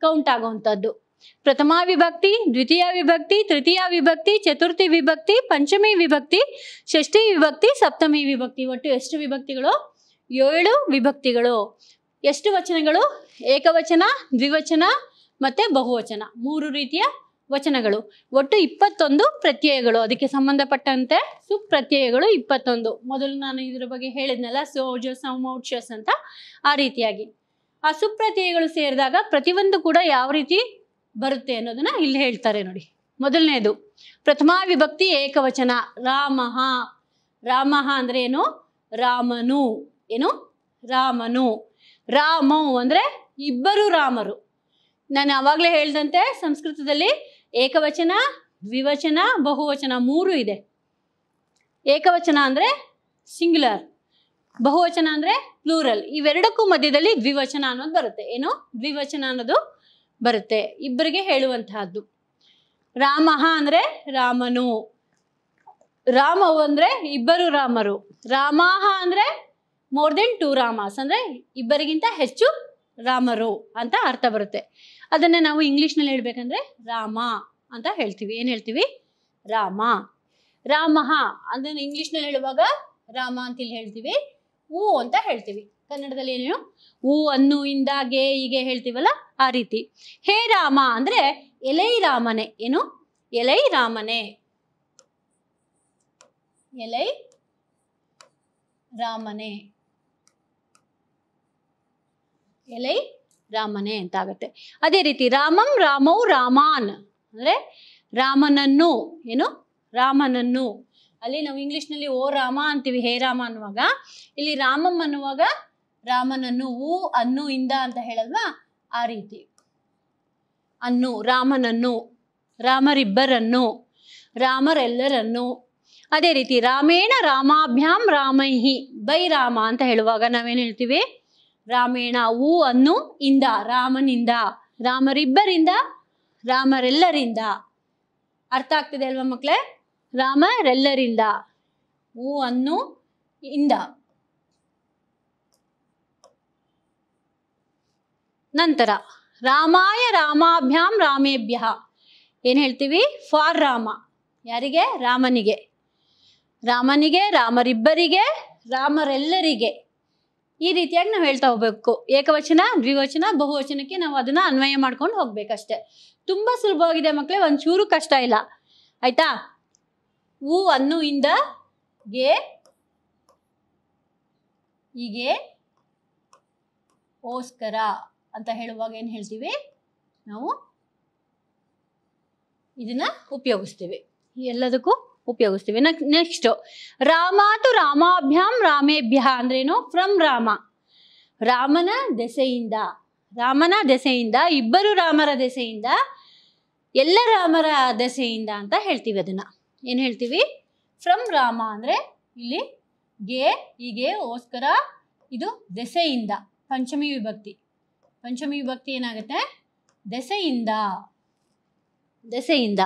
ಕೌಂಟ್ ಆಗುವಂಥದ್ದು ಪ್ರಥಮ ವಿಭಕ್ತಿ ದ್ವಿತೀಯ ವಿಭಕ್ತಿ ತೃತೀಯ ವಿಭಕ್ತಿ ಚತುರ್ಥಿ ವಿಭಕ್ತಿ ಪಂಚಮಿ ವಿಭಕ್ತಿ ಷಷ್ಠಿ ವಿಭಕ್ತಿ ಸಪ್ತಮಿ ವಿಭಕ್ತಿ ಒಟ್ಟು ಎಷ್ಟು ವಿಭಕ್ತಿಗಳು ಏಳು ವಿಭಕ್ತಿಗಳು ಎಷ್ಟು ವಚನಗಳು ಏಕವಚನ ದ್ವಿವಚನ ಮತ್ತು ಬಹುವಚನ ಮೂರು ರೀತಿಯ ವಚನಗಳು ಒಟ್ಟು ಇಪ್ಪತ್ತೊಂದು ಪ್ರತ್ಯಯಗಳು ಅದಕ್ಕೆ ಸಂಬಂಧಪಟ್ಟಂತೆ ಸುಪ್ರತ್ಯಯಗಳು ಇಪ್ಪತ್ತೊಂದು ಮೊದಲು ನಾನು ಇದರ ಬಗ್ಗೆ ಹೇಳಿದ್ನಲ್ಲ ಸೋಜಸ್ ಮೌಟ್ಯಸ್ ಅಂತ ಆ ರೀತಿಯಾಗಿ ಆ ಸುಪ್ರತ್ಯಯಗಳು ಸೇರಿದಾಗ ಪ್ರತಿಯೊಂದು ಕೂಡ ಯಾವ ರೀತಿ ಬರುತ್ತೆ ಅನ್ನೋದನ್ನ ಇಲ್ಲಿ ಹೇಳ್ತಾರೆ ನೋಡಿ ಮೊದಲನೇದು ಪ್ರಥಮ ವಿಭಕ್ತಿ ಏಕವಚನ ರಾಮಃ ರಾಮಹ ಅಂದ್ರೆ ಏನು ರಾಮನು ಏನು ರಾಮನು ರಾಮವು ಅಂದ್ರೆ ಇಬ್ಬರು ರಾಮರು ನಾನು ಯಾವಾಗಲೇ ಹೇಳ್ದಂತೆ ಸಂಸ್ಕೃತದಲ್ಲಿ ಏಕವಚನ ದ್ವಿವಚನ ಬಹುವಚನ ಮೂರು ಇದೆ ಏಕವಚನ ಅಂದರೆ ಸಿಂಗ್ಯುಲರ್ ಬಹುವಚನ ಅಂದರೆ ಪ್ಲೂರಲ್ ಇವೆರಡಕ್ಕೂ ಮಧ್ಯದಲ್ಲಿ ದ್ವಿವಚನ ಅನ್ನೋದು ಬರುತ್ತೆ ಏನು ದ್ವಿವಚನ ಅನ್ನೋದು ಬರುತ್ತೆ ಇಬ್ಬರಿಗೆ ಹೇಳುವಂತಹದ್ದು ರಾಮ ಅಂದರೆ ರಾಮನು ರಾಮವು ಅಂದರೆ ಇಬ್ಬರು ರಾಮರು ರಾಮಾಹ ಅಂದರೆ ಮೋರ್ ದೆನ್ ಟೂ ರಾಮಸ್ ಅಂದರೆ ಇಬ್ಬರಿಗಿಂತ ಹೆಚ್ಚು ರಾಮರು ಅಂತ ಅರ್ಥ ಬರುತ್ತೆ ಅದನ್ನ ನಾವು ನಲ್ಲಿ ಹೇಳ್ಬೇಕಂದ್ರೆ ರಾಮ ಅಂತ ಹೇಳ್ತೀವಿ ಏನ್ ಹೇಳ್ತೀವಿ ರಾಮ ರಾಮ ಇಂಗ್ಲಿಷ್ ನಲ್ಲಿ ಹೇಳುವಾಗ ರಾಮ ಅಂತ ಇಲ್ಲಿ ಹೇಳ್ತೀವಿ ಹೂ ಅಂತ ಹೇಳ್ತೀವಿ ಕನ್ನಡದಲ್ಲಿ ಏನೇನು ಹೂ ಅನ್ನು ಇಂದಾಗೆ ಹೀಗೆ ಹೇಳ್ತೀವಲ್ಲ ಆ ರೀತಿ ಹೇ ರಾಮ ಅಂದ್ರೆ ಎಲೈ ರಾಮನೆ ಏನು ಎಲೈ ರಾಮನೆ ಎಲೈ ರಾಮನೆ ಎಲೈ ರಾಮನೇ ಅಂತ ಆಗುತ್ತೆ ಅದೇ ರೀತಿ ರಾಮಂ ರಾಮೌ ರಾಮಾನ್ ಅಂದರೆ ರಾಮನನ್ನು ಏನು ರಾಮನನ್ನು ಅಲ್ಲಿ ನಾವು ಇಂಗ್ಲೀಷ್ನಲ್ಲಿ ಓ ರಾಮ ಅಂತೀವಿ ಹೇ ರಾಮ ಅನ್ನುವಾಗ ಇಲ್ಲಿ ರಾಮಂ ಅನ್ನುವಾಗ ರಾಮನನ್ನು ಊ ಅನ್ನು ಇಂದ ಅಂತ ಹೇಳಲ್ವಾ ಆ ರೀತಿ ಅನ್ನು ರಾಮನನ್ನು ರಾಮರಿಬ್ಬರನ್ನು ರಾಮರೆಲ್ಲರನ್ನು ಅದೇ ರೀತಿ ರಾಮೇಣ ರಾಮಾಭ್ಯಾಂ ರಾಮೈಹಿ ಬೈ ರಾಮ ಅಂತ ಹೇಳುವಾಗ ನಾವೇನು ಹೇಳ್ತೀವಿ ರಾಮೇಣ ಹೂ ಅನ್ನು ಇಂದ ರಾಮನಿಂದ ರಾಮರಿಬ್ಬರಿಂದ ರಾಮರೆಲ್ಲರಿಂದ ಅರ್ಥ ಆಗ್ತಿದೆ ಅಲ್ವಾ ಮಕ್ಕಳೇ ರಾಮರೆಲ್ಲರಿಂದ ಹೂ ಅನ್ನು ಇಂದ ನಂತರ ರಾಮಾಯ ರಾಮಾಭ್ಯಾಂ ರಾಮೇಭ್ಯ ಏನು ಹೇಳ್ತೀವಿ ಫಾರ್ ರಾಮ ಯಾರಿಗೆ ರಾಮನಿಗೆ ರಾಮನಿಗೆ ರಾಮರಿಬ್ಬರಿಗೆ ರಾಮರೆಲ್ಲರಿಗೆ ಈ ರೀತಿಯಾಗಿ ನಾವು ಹೇಳ್ತಾ ಹೋಗ್ಬೇಕು ಏಕವಚನ ದ್ವಿವಚನ ಬಹುವಚನಕ್ಕೆ ನಾವು ಅದನ್ನ ಅನ್ವಯ ಮಾಡ್ಕೊಂಡು ಹೋಗ್ಬೇಕಷ್ಟೆ ತುಂಬಾ ಸುಲಭವಾಗಿದೆ ಮಕ್ಕಳೇ ಒಂಚೂರು ಕಷ್ಟ ಇಲ್ಲ ಆಯ್ತಾ ಹೂ ಅನ್ನು ಇಂದ ಗೆ ಹೀಗೆ ಓಸ್ಕರ ಅಂತ ಹೇಳುವಾಗ ಏನು ಹೇಳ್ತೀವಿ ನಾವು ಇದನ್ನ ಉಪಯೋಗಿಸ್ತೀವಿ ಎಲ್ಲದಕ್ಕೂ ಉಪಯೋಗಿಸ್ತೀವಿ ನೆಕ್ಸ್ಟ್ ರಾಮ ತು ರಾಮಾಭ್ಯಾಮ್ ರಾಮೇಭ್ಯ ಅಂದ್ರೇನು ಫ್ರಮ್ ರಾಮ ರಾಮನ ದೆಸೆಯಿಂದ ರಾಮನ ದೆಸೆಯಿಂದ ಇಬ್ಬರು ರಾಮರ ದೆಸೆಯಿಂದ ಎಲ್ಲ ರಾಮರ ದೆಸೆಯಿಂದ ಅಂತ ಹೇಳ್ತೀವಿ ಅದನ್ನ ಏನು ಹೇಳ್ತೀವಿ ಫ್ರಮ್ ರಾಮ ಅಂದರೆ ಇಲ್ಲಿ ಗೆ ಹೀಗೆ ಓಸ್ಕರ ಇದು ದೆಸೆಯಿಂದ ಪಂಚಮಿ ವಿಭಕ್ತಿ ಪಂಚಮಿ ವಿಭಕ್ತಿ ಏನಾಗುತ್ತೆ ದೆಸೆಯಿಂದ ದೆಸೆಯಿಂದ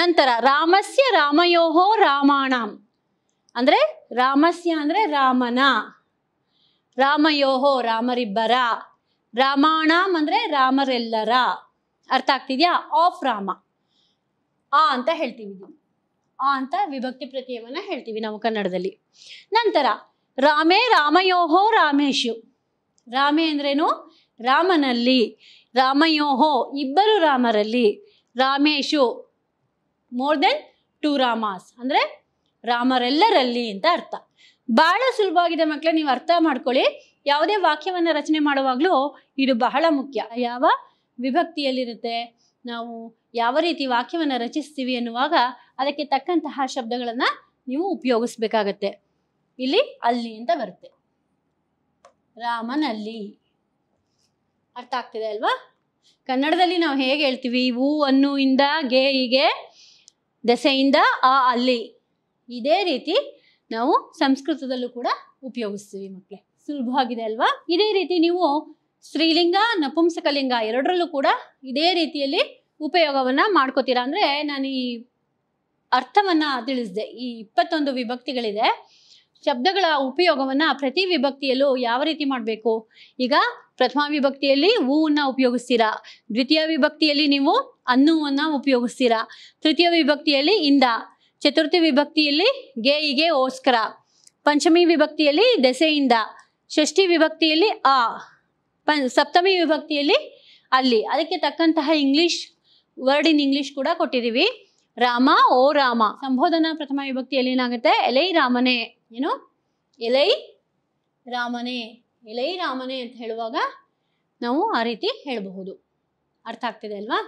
ನಂತರ ರಾಮಸ್ಯ ರಾಮಯೋಹೋ ರಾಮಾಣಂ ಅಂದರೆ ರಾಮಸ್ಯ ಅಂದರೆ ರಾಮನ ರಾಮಯೋಹೋ ರಾಮರಿಬ್ಬರ ರಾಮಾಣಂ ಅಂದರೆ ರಾಮರೆಲ್ಲರ ಅರ್ಥ ಆಗ್ತಿದ್ಯಾ ಆಫ್ ರಾಮ ಆ ಅಂತ ಹೇಳ್ತೀವಿ ನಾವು ಆ ಅಂತ ವಿಭಕ್ತಿ ಪ್ರತ್ಯಯವನ್ನ ಹೇಳ್ತೀವಿ ನಾವು ಕನ್ನಡದಲ್ಲಿ ನಂತರ ರಾಮೇ ರಾಮಯೋಹೋ ರಾಮೇಶು ರಾಮೇ ಅಂದ್ರೇನು ರಾಮನಲ್ಲಿ ರಾಮಯೋಹೋ ಇಬ್ಬರು ರಾಮರಲ್ಲಿ ರಾಮೇಶು ಮೋರ್ ದೆನ್ ಟು ರಾಮಾಸ್ ಅಂದರೆ ರಾಮರೆಲ್ಲರಲ್ಲಿ ಅಂತ ಅರ್ಥ ಬಹಳ ಸುಲಭವಾಗಿದೆ ಮಕ್ಕಳೇ ನೀವು ಅರ್ಥ ಮಾಡ್ಕೊಳ್ಳಿ ಯಾವುದೇ ವಾಕ್ಯವನ್ನು ರಚನೆ ಮಾಡುವಾಗಲೂ ಇದು ಬಹಳ ಮುಖ್ಯ ಯಾವ ವಿಭಕ್ತಿಯಲ್ಲಿರುತ್ತೆ ನಾವು ಯಾವ ರೀತಿ ವಾಕ್ಯವನ್ನು ರಚಿಸ್ತೀವಿ ಅನ್ನುವಾಗ ಅದಕ್ಕೆ ತಕ್ಕಂತಹ ಶಬ್ದಗಳನ್ನು ನೀವು ಉಪಯೋಗಿಸ್ಬೇಕಾಗತ್ತೆ ಇಲ್ಲಿ ಅಲ್ಲಿ ಅಂತ ಬರುತ್ತೆ ರಾಮನಲ್ಲಿ ಅರ್ಥ ಆಗ್ತಿದೆ ಅಲ್ವಾ ಕನ್ನಡದಲ್ಲಿ ನಾವು ಹೇಗೆ ಹೇಳ್ತೀವಿ ಹೂ ಅನ್ನು ಇಂದ ಗೆ ಹೀಗೆ ದಸೆಯಿಂದ ಆ ಅಲ್ಲಿ ಇದೇ ರೀತಿ ನಾವು ಸಂಸ್ಕೃತದಲ್ಲೂ ಕೂಡ ಉಪಯೋಗಿಸ್ತೀವಿ ಮಕ್ಕಳೇ ಸುಲಭವಾಗಿದೆ ಅಲ್ವಾ ಇದೇ ರೀತಿ ನೀವು ಸ್ತ್ರೀಲಿಂಗ ನಪುಂಸಕಲಿಂಗ ಎರಡರಲ್ಲೂ ಕೂಡ ಇದೇ ರೀತಿಯಲ್ಲಿ ಉಪಯೋಗವನ್ನು ಮಾಡ್ಕೋತೀರ ಅಂದರೆ ನಾನು ಈ ಅರ್ಥವನ್ನು ತಿಳಿಸಿದೆ ಈ ಇಪ್ಪತ್ತೊಂದು ವಿಭಕ್ತಿಗಳಿದೆ ಶಬ್ದಗಳ ಉಪಯೋಗವನ್ನು ಪ್ರತಿ ವಿಭಕ್ತಿಯಲ್ಲೂ ಯಾವ ರೀತಿ ಮಾಡಬೇಕು ಈಗ ಪ್ರಥಮ ವಿಭಕ್ತಿಯಲ್ಲಿ ಹೂವನ್ನು ಉಪಯೋಗಿಸ್ತೀರಾ ದ್ವಿತೀಯ ವಿಭಕ್ತಿಯಲ್ಲಿ ನೀವು ಅನ್ನುವನ್ನು ಉಪಯೋಗಿಸ್ತೀರಾ ತೃತೀಯ ವಿಭಕ್ತಿಯಲ್ಲಿ ಇಂದ ಚತುರ್ಥಿ ವಿಭಕ್ತಿಯಲ್ಲಿ ಗೇಯಿಗೆ ಓಸ್ಕರ ಪಂಚಮಿ ವಿಭಕ್ತಿಯಲ್ಲಿ ದೆಸೆಯಿಂದ ಷಷ್ಠಿ ವಿಭಕ್ತಿಯಲ್ಲಿ ಆ ಸಪ್ತಮಿ ವಿಭಕ್ತಿಯಲ್ಲಿ ಅಲ್ಲಿ ಅದಕ್ಕೆ ತಕ್ಕಂತಹ ಇಂಗ್ಲೀಷ್ ವರ್ಡ್ ಇನ್ ಇಂಗ್ಲೀಷ್ ಕೂಡ ಕೊಟ್ಟಿದ್ದೀವಿ ರಾಮ ಓ ರಾಮ ಸಂಬೋಧನಾ ಪ್ರಥಮ ವಿಭಕ್ತಿಯಲ್ಲಿ ಏನಾಗುತ್ತೆ ಎಲೈ ರಾಮನೇ ಏನು ಎಲೈ ರಾಮನೇ ಎಲೈ ರಾಮನೇ ಅಂತ ಹೇಳುವಾಗ ನಾವು ಆ ರೀತಿ ಹೇಳಬಹುದು ಅರ್ಥ ಆಗ್ತಿದೆ ಅಲ್ವಾ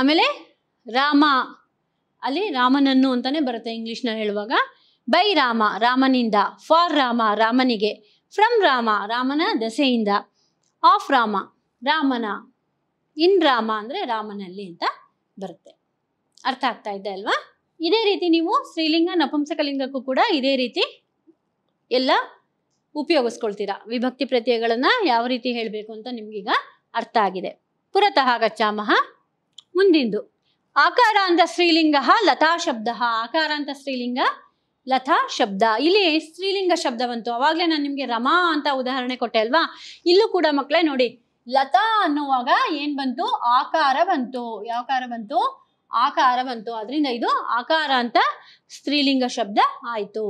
ಆಮೇಲೆ ರಾಮ ಅಲ್ಲಿ ರಾಮನನ್ನು ಅಂತಾನೆ ಬರುತ್ತೆ ಇಂಗ್ಲಿಷ್ನಲ್ಲಿ ಹೇಳುವಾಗ ಬೈ ರಾಮ ರಾಮನಿಂದ ಫಾರ್ ರಾಮ ರಾಮನಿಗೆ ಫ್ರಮ್ ರಾಮ ರಾಮನ ದಸೆಯಿಂದ ಆಫ್ ರಾಮ ರಾಮನ ಇನ್ ರಾಮ ಅಂದರೆ ರಾಮನಲ್ಲಿ ಅಂತ ಬರುತ್ತೆ ಅರ್ಥ ಆಗ್ತಾ ಇದೆ ಅಲ್ವಾ ಇದೇ ರೀತಿ ನೀವು ಶ್ರೀಲಿಂಗ ನಪುಂಸಕಲಿಂಗಕ್ಕೂ ಕೂಡ ಇದೇ ರೀತಿ ಎಲ್ಲ ಉಪಯೋಗಿಸ್ಕೊಳ್ತೀರಾ ವಿಭಕ್ತಿ ಪ್ರತ್ಯಯಗಳನ್ನು ಯಾವ ರೀತಿ ಹೇಳಬೇಕು ಅಂತ ನಿಮ್ಗೀಗ ಅರ್ಥ ಆಗಿದೆ ಪುರತಃ ಗಚ್ಚಾಮಹ ಮುಂದಿಂದು ಆಕಾರಾಂತ ಸ್ತ್ರೀಲಿಂಗ ಲತಾ ಶಬ್ದ ಆಕಾರಾಂತ ಸ್ತ್ರೀಲಿಂಗ ಲತಾ ಶಬ್ದ ಇಲ್ಲಿ ಸ್ತ್ರೀಲಿಂಗ ಶಬ್ದ ಬಂತು ಅವಾಗಲೇ ನಾನು ನಿಮಗೆ ರಮಾ ಅಂತ ಉದಾಹರಣೆ ಕೊಟ್ಟೆ ಅಲ್ವಾ ಇಲ್ಲೂ ಕೂಡ ಮಕ್ಕಳೇ ನೋಡಿ ಲತಾ ಅನ್ನುವಾಗ ಏನ್ ಬಂತು ಆಕಾರ ಬಂತು ಯಾವಕಾರ ಬಂತು ಆಕಾರ ಬಂತು ಅದರಿಂದ ಇದು ಆಕಾರ ಅಂತ ಸ್ತ್ರೀಲಿಂಗ ಶಬ್ದ ಆಯಿತು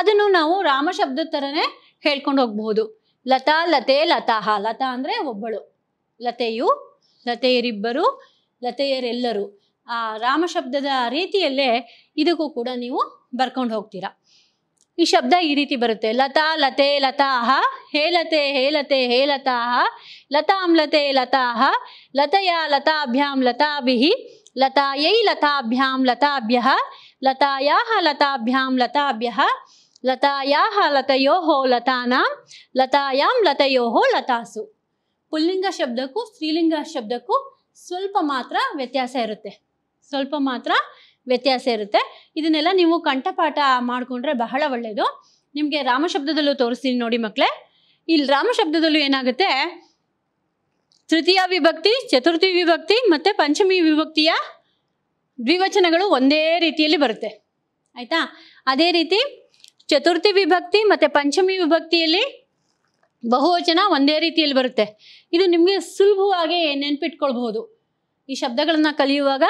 ಅದನ್ನು ನಾವು ರಾಮ ಶಬ್ದ ಥರನೇ ಹೇಳ್ಕೊಂಡು ಹೋಗ್ಬಹುದು ಲತಾ ಲತೆ ಲತಾಹ ಲತಾ ಅಂದರೆ ಒಬ್ಬಳು ಲತೆಯು ಲತೆಯರಿಬ್ಬರು ಲತೆಯರೆಲ್ಲರೂ ಆ ರಾಮ ಶಬ್ದದ ರೀತಿಯಲ್ಲೇ ಇದಕ್ಕೂ ಕೂಡ ನೀವು ಬರ್ಕೊಂಡು ಹೋಗ್ತೀರಾ ಈ ಶಬ್ದ ಈ ರೀತಿ ಬರುತ್ತೆ ಲತಾ ಲತೆ ಲತಾಹ ಹೇಲತೆ ಹೇಲತೆ ಹೇಲತಾಹ ಲತಾಂಲತೆ ಲತಾಹ ಲತೆಯ ಲತಾಭ್ಯಾಂ ಲತಾಭಿಹಿ ಲತಾಯೈ ಲತಾಭ್ಯಾಂ ಲತಾಭ್ಯ ಲತಾಯಾಹ ಲತಾಭ್ಯಾಂ ಲತಾಭ್ಯ ಲತಾಯಾಹ ಲತಯೋ ಹೋ ಲತಾನಾಂ ಲತಾಯಾಂ ಲತಯೋ ಹೋ ಲತಾಸು ಪುಲ್ಲಿಂಗ ಶಬ್ದಕ್ಕೂ ಸ್ತ್ರೀಲಿಂಗ ಶಬ್ದಕ್ಕೂ ಸ್ವಲ್ಪ ಮಾತ್ರ ವ್ಯತ್ಯಾಸ ಇರುತ್ತೆ ಸ್ವಲ್ಪ ಮಾತ್ರ ವ್ಯತ್ಯಾಸ ಇರುತ್ತೆ ಇದನ್ನೆಲ್ಲ ನೀವು ಕಂಠಪಾಠ ಮಾಡಿಕೊಂಡ್ರೆ ಬಹಳ ಒಳ್ಳೆಯದು ನಿಮಗೆ ರಾಮ ಶಬ್ದದಲ್ಲೂ ತೋರಿಸ್ತೀನಿ ನೋಡಿ ಮಕ್ಕಳೇ ಇಲ್ಲಿ ರಾಮ ಶಬ್ದದಲ್ಲೂ ಏನಾಗುತ್ತೆ ತೃತೀಯ ವಿಭಕ್ತಿ ಚತುರ್ಥಿ ವಿಭಕ್ತಿ ಮತ್ತು ಪಂಚಮಿ ವಿಭಕ್ತಿಯ ದ್ವಿವಚನಗಳು ಒಂದೇ ರೀತಿಯಲ್ಲಿ ಬರುತ್ತೆ ಆಯಿತಾ ಅದೇ ರೀತಿ ಚತುರ್ಥಿ ವಿಭಕ್ತಿ ಮತ್ತು ಪಂಚಮಿ ವಿಭಕ್ತಿಯಲ್ಲಿ ಬಹುವಚನ ಒಂದೇ ರೀತಿಯಲ್ಲಿ ಬರುತ್ತೆ ಇದು ನಿಮಗೆ ಸುಲಭವಾಗಿ ನೆನ್ಪಿಟ್ಕೊಳ್ಬಹುದು ಈ ಶಬ್ದಗಳನ್ನು ಕಲಿಯುವಾಗ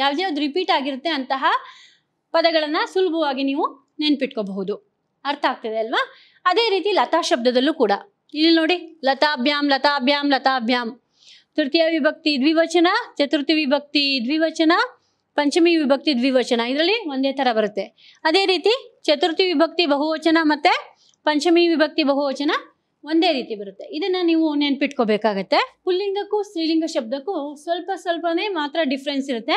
ಯಾವ್ದ್ಯಾವ್ದು ರಿಪೀಟ್ ಆಗಿರುತ್ತೆ ಅಂತಹ ಪದಗಳನ್ನು ಸುಲಭವಾಗಿ ನೀವು ನೆನ್ಪಿಟ್ಕೋಬಹುದು ಅರ್ಥ ಆಗ್ತದೆ ಅಲ್ವಾ ಅದೇ ರೀತಿ ಲತಾ ಶಬ್ದದಲ್ಲೂ ಕೂಡ ಇಲ್ಲಿ ನೋಡಿ ಲತಾಭ್ಯಾಮ್ ಲತಾಭ್ಯಾಮ್ ಲತಾಭ್ಯಾಮ್ ತೃತೀಯ ವಿಭಕ್ತಿ ದ್ವಿವಚನ ಚತುರ್ಥಿ ವಿಭಕ್ತಿ ದ್ವಿವಚನ ಪಂಚಮಿ ವಿಭಕ್ತಿ ದ್ವಿವಚನ ಇದರಲ್ಲಿ ಒಂದೇ ಥರ ಬರುತ್ತೆ ಅದೇ ರೀತಿ ಚತುರ್ಥಿ ವಿಭಕ್ತಿ ಬಹುವಚನ ಮತ್ತು ಪಂಚಮಿ ವಿಭಕ್ತಿ ಬಹುವಚನ ಒಂದೇ ರೀತಿ ಬರುತ್ತೆ ಇದನ್ನು ನೀವು ನೆನ್ಪಿಟ್ಕೋಬೇಕಾಗತ್ತೆ ಪುಲ್ಲಿಂಗಕ್ಕೂ ಸ್ತ್ರೀಲಿಂಗ ಶಬ್ದಕ್ಕೂ ಸ್ವಲ್ಪ ಸ್ವಲ್ಪನೇ ಮಾತ್ರ ಡಿಫ್ರೆನ್ಸ್ ಇರುತ್ತೆ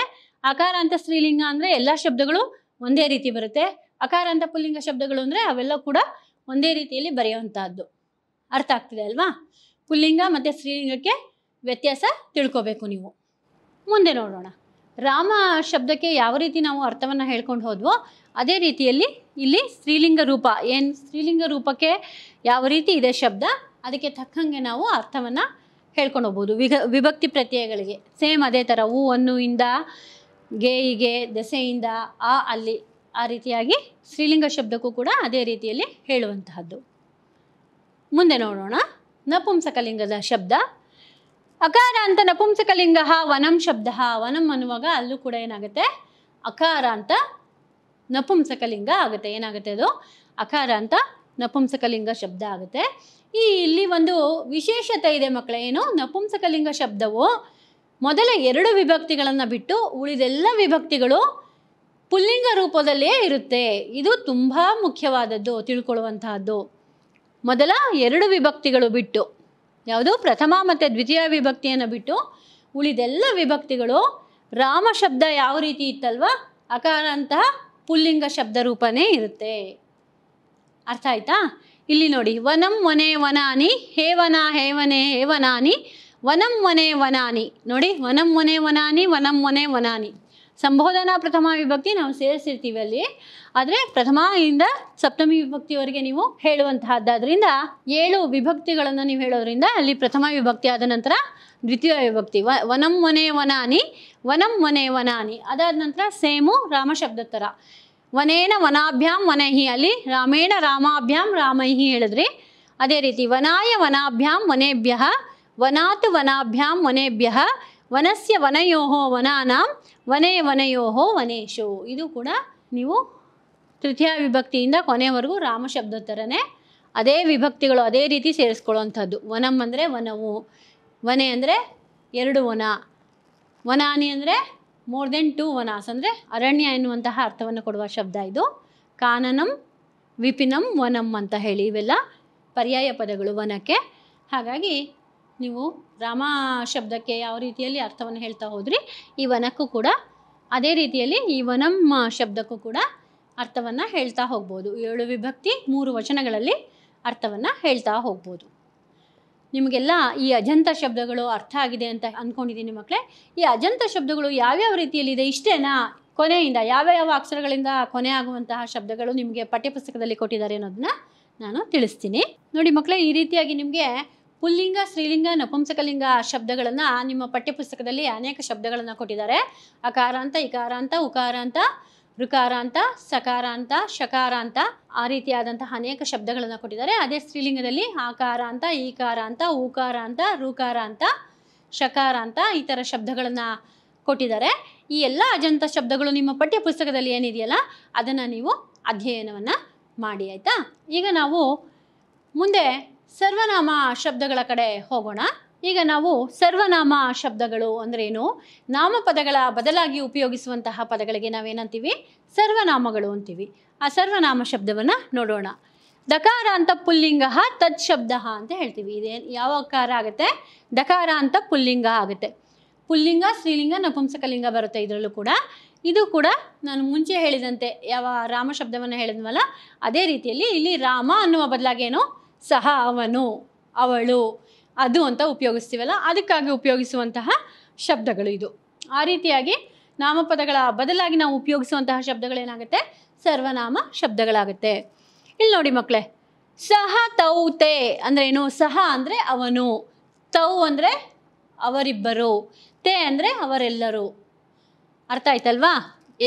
ಅಕಾರ ಅಂತ ಸ್ತ್ರೀಲಿಂಗ ಅಂದರೆ ಎಲ್ಲ ಶಬ್ದಗಳು ಒಂದೇ ರೀತಿ ಬರುತ್ತೆ ಅಕಾರ ಅಂತ ಪುಲ್ಲಿಂಗ ಶಬ್ದಗಳು ಅಂದರೆ ಅವೆಲ್ಲ ಕೂಡ ಒಂದೇ ರೀತಿಯಲ್ಲಿ ಬರೆಯುವಂತಹದ್ದು ಅರ್ಥ ಆಗ್ತಿದೆ ಅಲ್ವಾ ಪುಲ್ಲಿಂಗ ಮತ್ತು ಸ್ತ್ರೀಲಿಂಗಕ್ಕೆ ವ್ಯತ್ಯಾಸ ತಿಳ್ಕೋಬೇಕು ನೀವು ಮುಂದೆ ನೋಡೋಣ ರಾಮ ಶಬ್ದಕ್ಕೆ ಯಾವ ರೀತಿ ನಾವು ಅರ್ಥವನ್ನು ಹೇಳ್ಕೊಂಡು ಹೋದ್ವೋ ಅದೇ ರೀತಿಯಲ್ಲಿ ಇಲ್ಲಿ ಸ್ತ್ರೀಲಿಂಗ ರೂಪ ಏನು ಸ್ತ್ರೀಲಿಂಗ ರೂಪಕ್ಕೆ ಯಾವ ರೀತಿ ಇದೆ ಶಬ್ದ ಅದಕ್ಕೆ ತಕ್ಕಂಗೆ ನಾವು ಅರ್ಥವನ್ನು ಹೇಳ್ಕೊಂಡು ಹೋಗ್ಬೋದು ವಿಗ ವಿಭಕ್ತಿ ಪ್ರತ್ಯಯಗಳಿಗೆ ಸೇಮ್ ಅದೇ ಥರ ಹೂ ಅನ್ನು ಇಂದ ಗೇಯಿಗೆ ದೆಸೆಯಿಂದ ಆ ಅಲ್ಲಿ ಆ ರೀತಿಯಾಗಿ ಸ್ತ್ರೀಲಿಂಗ ಶಬ್ದಕ್ಕೂ ಕೂಡ ಅದೇ ರೀತಿಯಲ್ಲಿ ಹೇಳುವಂತಹದ್ದು ಮುಂದೆ ನೋಡೋಣ ನಪುಂಸಕಲಿಂಗದ ಶಬ್ದ ಅಕಾರ ಅಂತ ನಪುಂಸಕಲಿಂಗ ವನಂ ಶಬ್ದ ವನಂ ಅನ್ನುವಾಗ ಅಲ್ಲೂ ಕೂಡ ಏನಾಗುತ್ತೆ ಅಕಾರ ಅಂತ ನಪುಂಸಕಲಿಂಗ ಆಗುತ್ತೆ ಏನಾಗುತ್ತೆ ಅದು ಅಕಾರ ಅಂತ ನಪುಂಸಕಲಿಂಗ ಶಬ್ದ ಆಗುತ್ತೆ ಈ ಇಲ್ಲಿ ಒಂದು ವಿಶೇಷತೆ ಇದೆ ಮಕ್ಕಳ ಏನು ನಪುಂಸಕಲಿಂಗ ಶಬ್ದವು ಮೊದಲ ಎರಡು ವಿಭಕ್ತಿಗಳನ್ನು ಬಿಟ್ಟು ಉಳಿದೆಲ್ಲ ವಿಭಕ್ತಿಗಳು ಪುಲ್ಲಿಂಗ ರೂಪದಲ್ಲೇ ಇರುತ್ತೆ ಇದು ತುಂಬ ಮುಖ್ಯವಾದದ್ದು ತಿಳ್ಕೊಳ್ಳುವಂತಹದ್ದು ಮೊದಲ ಎರಡು ವಿಭಕ್ತಿಗಳು ಬಿಟ್ಟು ಯಾವುದು ಪ್ರಥಮ ಮತ್ತು ದ್ವಿತೀಯ ವಿಭಕ್ತಿಯನ್ನು ಬಿಟ್ಟು ಉಳಿದೆಲ್ಲ ವಿಭಕ್ತಿಗಳು ರಾಮ ಶಬ್ದ ಯಾವ ರೀತಿ ಇತ್ತಲ್ವ ಅಕಾರ ಅಂತಹ ಪುಲ್ಲಿಂಗ ಶಬ್ದ ರೂಪನೇ ಇರುತ್ತೆ ಅರ್ಥ ಆಯ್ತಾ ಇಲ್ಲಿ ನೋಡಿ ವನಂ ವನೆ ವನಾನಿ ಹೇವನ ಹೇವನೆ ಹೇವನಾನಿ ವನಂ ವನೆ ವನಾನಿ ನೋಡಿ ವನಂ ವನೆ ವನಾನಿ ವನಂ ವನೆ ವನಾನಿ ಸಂಬೋಧನಾ ಪ್ರಥಮ ವಿಭಕ್ತಿ ನಾವು ಸೇರಿಸಿರ್ತೀವಿ ಅಲ್ಲಿ ಆದರೆ ಇಂದ ಸಪ್ತಮಿ ವಿಭಕ್ತಿವರೆಗೆ ನೀವು ಹೇಳುವಂತಹದ್ದಾದ್ರಿಂದ ಏಳು ವಿಭಕ್ತಿಗಳನ್ನು ನೀವು ಹೇಳೋದ್ರಿಂದ ಅಲ್ಲಿ ಪ್ರಥಮ ವಿಭಕ್ತಿ ಆದ ನಂತರ ದ್ವಿತೀಯ ವಿಭಕ್ತಿ ವ ವನಂ ವನೇ ವನಾನಿ ವನಂ ವನೇ ವನಾನಿ ಅದಾದ ನಂತರ ಸೇಮು ರಾಮ ಶಬ್ದೋತ್ತರ ವನೇನ ವನಾಭ್ಯಾಂ ವನೈಹಿ ಅಲ್ಲಿ ರಾಮೇಣ ರಾಮಾಭ್ಯಾಂ ರಾಮೈಹಿ ಹೇಳಿದ್ರಿ ಅದೇ ರೀತಿ ವನಾಯ ವನಾಭ್ಯಾಂ ವನೇಭ್ಯ ವನಾತ್ ವನಾಭ್ಯಾಂ ವನೇಭ್ಯ ವನಸ್ಯ ವನಯೋ ವನಾನಾಂ ವನೇ ವನಯೋ ವನೇಶೋ ಇದು ಕೂಡ ನೀವು ತೃತೀಯ ವಿಭಕ್ತಿಯಿಂದ ಕೊನೆವರೆಗೂ ರಾಮ ಶಬ್ದ ಥರನೇ ಅದೇ ವಿಭಕ್ತಿಗಳು ಅದೇ ರೀತಿ ಸೇರಿಸ್ಕೊಳ್ಳುವಂಥದ್ದು ವನಂ ಅಂದರೆ ವನವು ವನೆ ಅಂದರೆ ಎರಡು ವನ ವನಾನಿ ಅಂದರೆ ಮೋರ್ ದೆನ್ ಟು ವನಾಸ್ ಅಂದರೆ ಅರಣ್ಯ ಎನ್ನುವಂತಹ ಅರ್ಥವನ್ನು ಕೊಡುವ ಶಬ್ದ ಇದು ಕಾನನಂ ವಿಪಿನಂ ವನಂ ಅಂತ ಹೇಳಿ ಇವೆಲ್ಲ ಪರ್ಯಾಯ ಪದಗಳು ವನಕ್ಕೆ ಹಾಗಾಗಿ ನೀವು ರಾಮ ಶಬ್ದಕ್ಕೆ ಯಾವ ರೀತಿಯಲ್ಲಿ ಅರ್ಥವನ್ನು ಹೇಳ್ತಾ ಹೋದ್ರಿ ಈ ವನಕ್ಕೂ ಕೂಡ ಅದೇ ರೀತಿಯಲ್ಲಿ ಈ ವನಂ ಶಬ್ದಕ್ಕೂ ಕೂಡ ಅರ್ಥವನ್ನು ಹೇಳ್ತಾ ಹೋಗ್ಬೋದು ಏಳು ವಿಭಕ್ತಿ ಮೂರು ವಚನಗಳಲ್ಲಿ ಅರ್ಥವನ್ನು ಹೇಳ್ತಾ ಹೋಗ್ಬೋದು ನಿಮಗೆಲ್ಲ ಈ ಅಜಂತ ಶಬ್ದಗಳು ಅರ್ಥ ಆಗಿದೆ ಅಂತ ಅಂದ್ಕೊಂಡಿದ್ದೀನಿ ಮಕ್ಕಳೇ ಈ ಅಜಂತ ಶಬ್ದಗಳು ಯಾವ್ಯಾವ ರೀತಿಯಲ್ಲಿದೆ ಇಷ್ಟೇನಾ ಕೊನೆಯಿಂದ ಯಾವ ಯಾವ ಅಕ್ಷರಗಳಿಂದ ಕೊನೆ ಆಗುವಂತಹ ಶಬ್ದಗಳು ನಿಮಗೆ ಪಠ್ಯಪುಸ್ತಕದಲ್ಲಿ ಕೊಟ್ಟಿದ್ದಾರೆ ಅನ್ನೋದನ್ನ ನಾನು ತಿಳಿಸ್ತೀನಿ ನೋಡಿ ಮಕ್ಕಳೇ ಈ ರೀತಿಯಾಗಿ ನಿಮಗೆ ಪುಲ್ಲಿಂಗ ಸ್ತ್ರೀಲಿಂಗ ನಪುಂಸಕಲಿಂಗ ಶಬ್ದಗಳನ್ನು ನಿಮ್ಮ ಪಠ್ಯಪುಸ್ತಕದಲ್ಲಿ ಅನೇಕ ಶಬ್ದಗಳನ್ನು ಕೊಟ್ಟಿದ್ದಾರೆ ಅಕಾರಾಂತ ಅಂತ ಉಕಾರಾಂತ ಅಂತ ಉಕಾರ ಅಂತ ಋಕಾರಾಂತ ಸಕಾರಾಂತ ಶಕಾರಾಂತ ಆ ರೀತಿಯಾದಂತಹ ಅನೇಕ ಶಬ್ದಗಳನ್ನು ಕೊಟ್ಟಿದ್ದಾರೆ ಅದೇ ಸ್ತ್ರೀಲಿಂಗದಲ್ಲಿ ಆಕಾರಾಂತ ಈಕಾರಾಂತ ಅಂತ ಋಕಾರಾಂತ ಶಕಾರಾಂತ ಈ ಥರ ಶಬ್ದಗಳನ್ನು ಕೊಟ್ಟಿದ್ದಾರೆ ಈ ಎಲ್ಲ ಅಜಂತ ಶಬ್ದಗಳು ನಿಮ್ಮ ಪಠ್ಯ ಪುಸ್ತಕದಲ್ಲಿ ಏನಿದೆಯಲ್ಲ ಅದನ್ನು ನೀವು ಅಧ್ಯಯನವನ್ನು ಮಾಡಿ ಆಯಿತಾ ಈಗ ನಾವು ಮುಂದೆ ಸರ್ವನಾಮ ಶಬ್ದಗಳ ಕಡೆ ಹೋಗೋಣ ಈಗ ನಾವು ಸರ್ವನಾಮ ಶಬ್ದಗಳು ಅಂದ್ರೇನು ನಾಮಪದಗಳ ಬದಲಾಗಿ ಉಪಯೋಗಿಸುವಂತಹ ಪದಗಳಿಗೆ ನಾವೇನಂತೀವಿ ಸರ್ವನಾಮಗಳು ಅಂತೀವಿ ಆ ಸರ್ವನಾಮ ಶಬ್ದವನ್ನು ನೋಡೋಣ ದಕಾರ ಅಂತ ಪುಲ್ಲಿಂಗ ತತ್ ಶಬ್ದ ಅಂತ ಹೇಳ್ತೀವಿ ಇದೇ ಯಾವ ಕಾರ ಆಗುತ್ತೆ ದಕಾರ ಅಂತ ಪುಲ್ಲಿಂಗ ಆಗುತ್ತೆ ಪುಲ್ಲಿಂಗ ಸ್ತ್ರೀಲಿಂಗ ನಪುಂಸಕಲಿಂಗ ಬರುತ್ತೆ ಇದರಲ್ಲೂ ಕೂಡ ಇದು ಕೂಡ ನಾನು ಮುಂಚೆ ಹೇಳಿದಂತೆ ಯಾವ ರಾಮ ಶಬ್ದವನ್ನು ಹೇಳಿದ್ವಲ್ಲ ಅದೇ ರೀತಿಯಲ್ಲಿ ಇಲ್ಲಿ ರಾಮ ಅನ್ನುವ ಏನು ಸಹ ಅವನು ಅವಳು ಅದು ಅಂತ ಉಪಯೋಗಿಸ್ತೀವಲ್ಲ ಅದಕ್ಕಾಗಿ ಉಪಯೋಗಿಸುವಂತಹ ಶಬ್ದಗಳು ಇದು ಆ ರೀತಿಯಾಗಿ ನಾಮಪದಗಳ ಬದಲಾಗಿ ನಾವು ಉಪಯೋಗಿಸುವಂತಹ ಶಬ್ದಗಳೇನಾಗುತ್ತೆ ಸರ್ವನಾಮ ಶಬ್ದಗಳಾಗುತ್ತೆ ಇಲ್ಲಿ ನೋಡಿ ಮಕ್ಕಳೇ ಸಹ ತೌತೆ ಅಂದರೆ ಏನು ಸಹ ಅಂದರೆ ಅವನು ತೌ ಅಂದರೆ ಅವರಿಬ್ಬರು ತೇ ಅಂದರೆ ಅವರೆಲ್ಲರೂ ಅರ್ಥ ಆಯ್ತಲ್ವಾ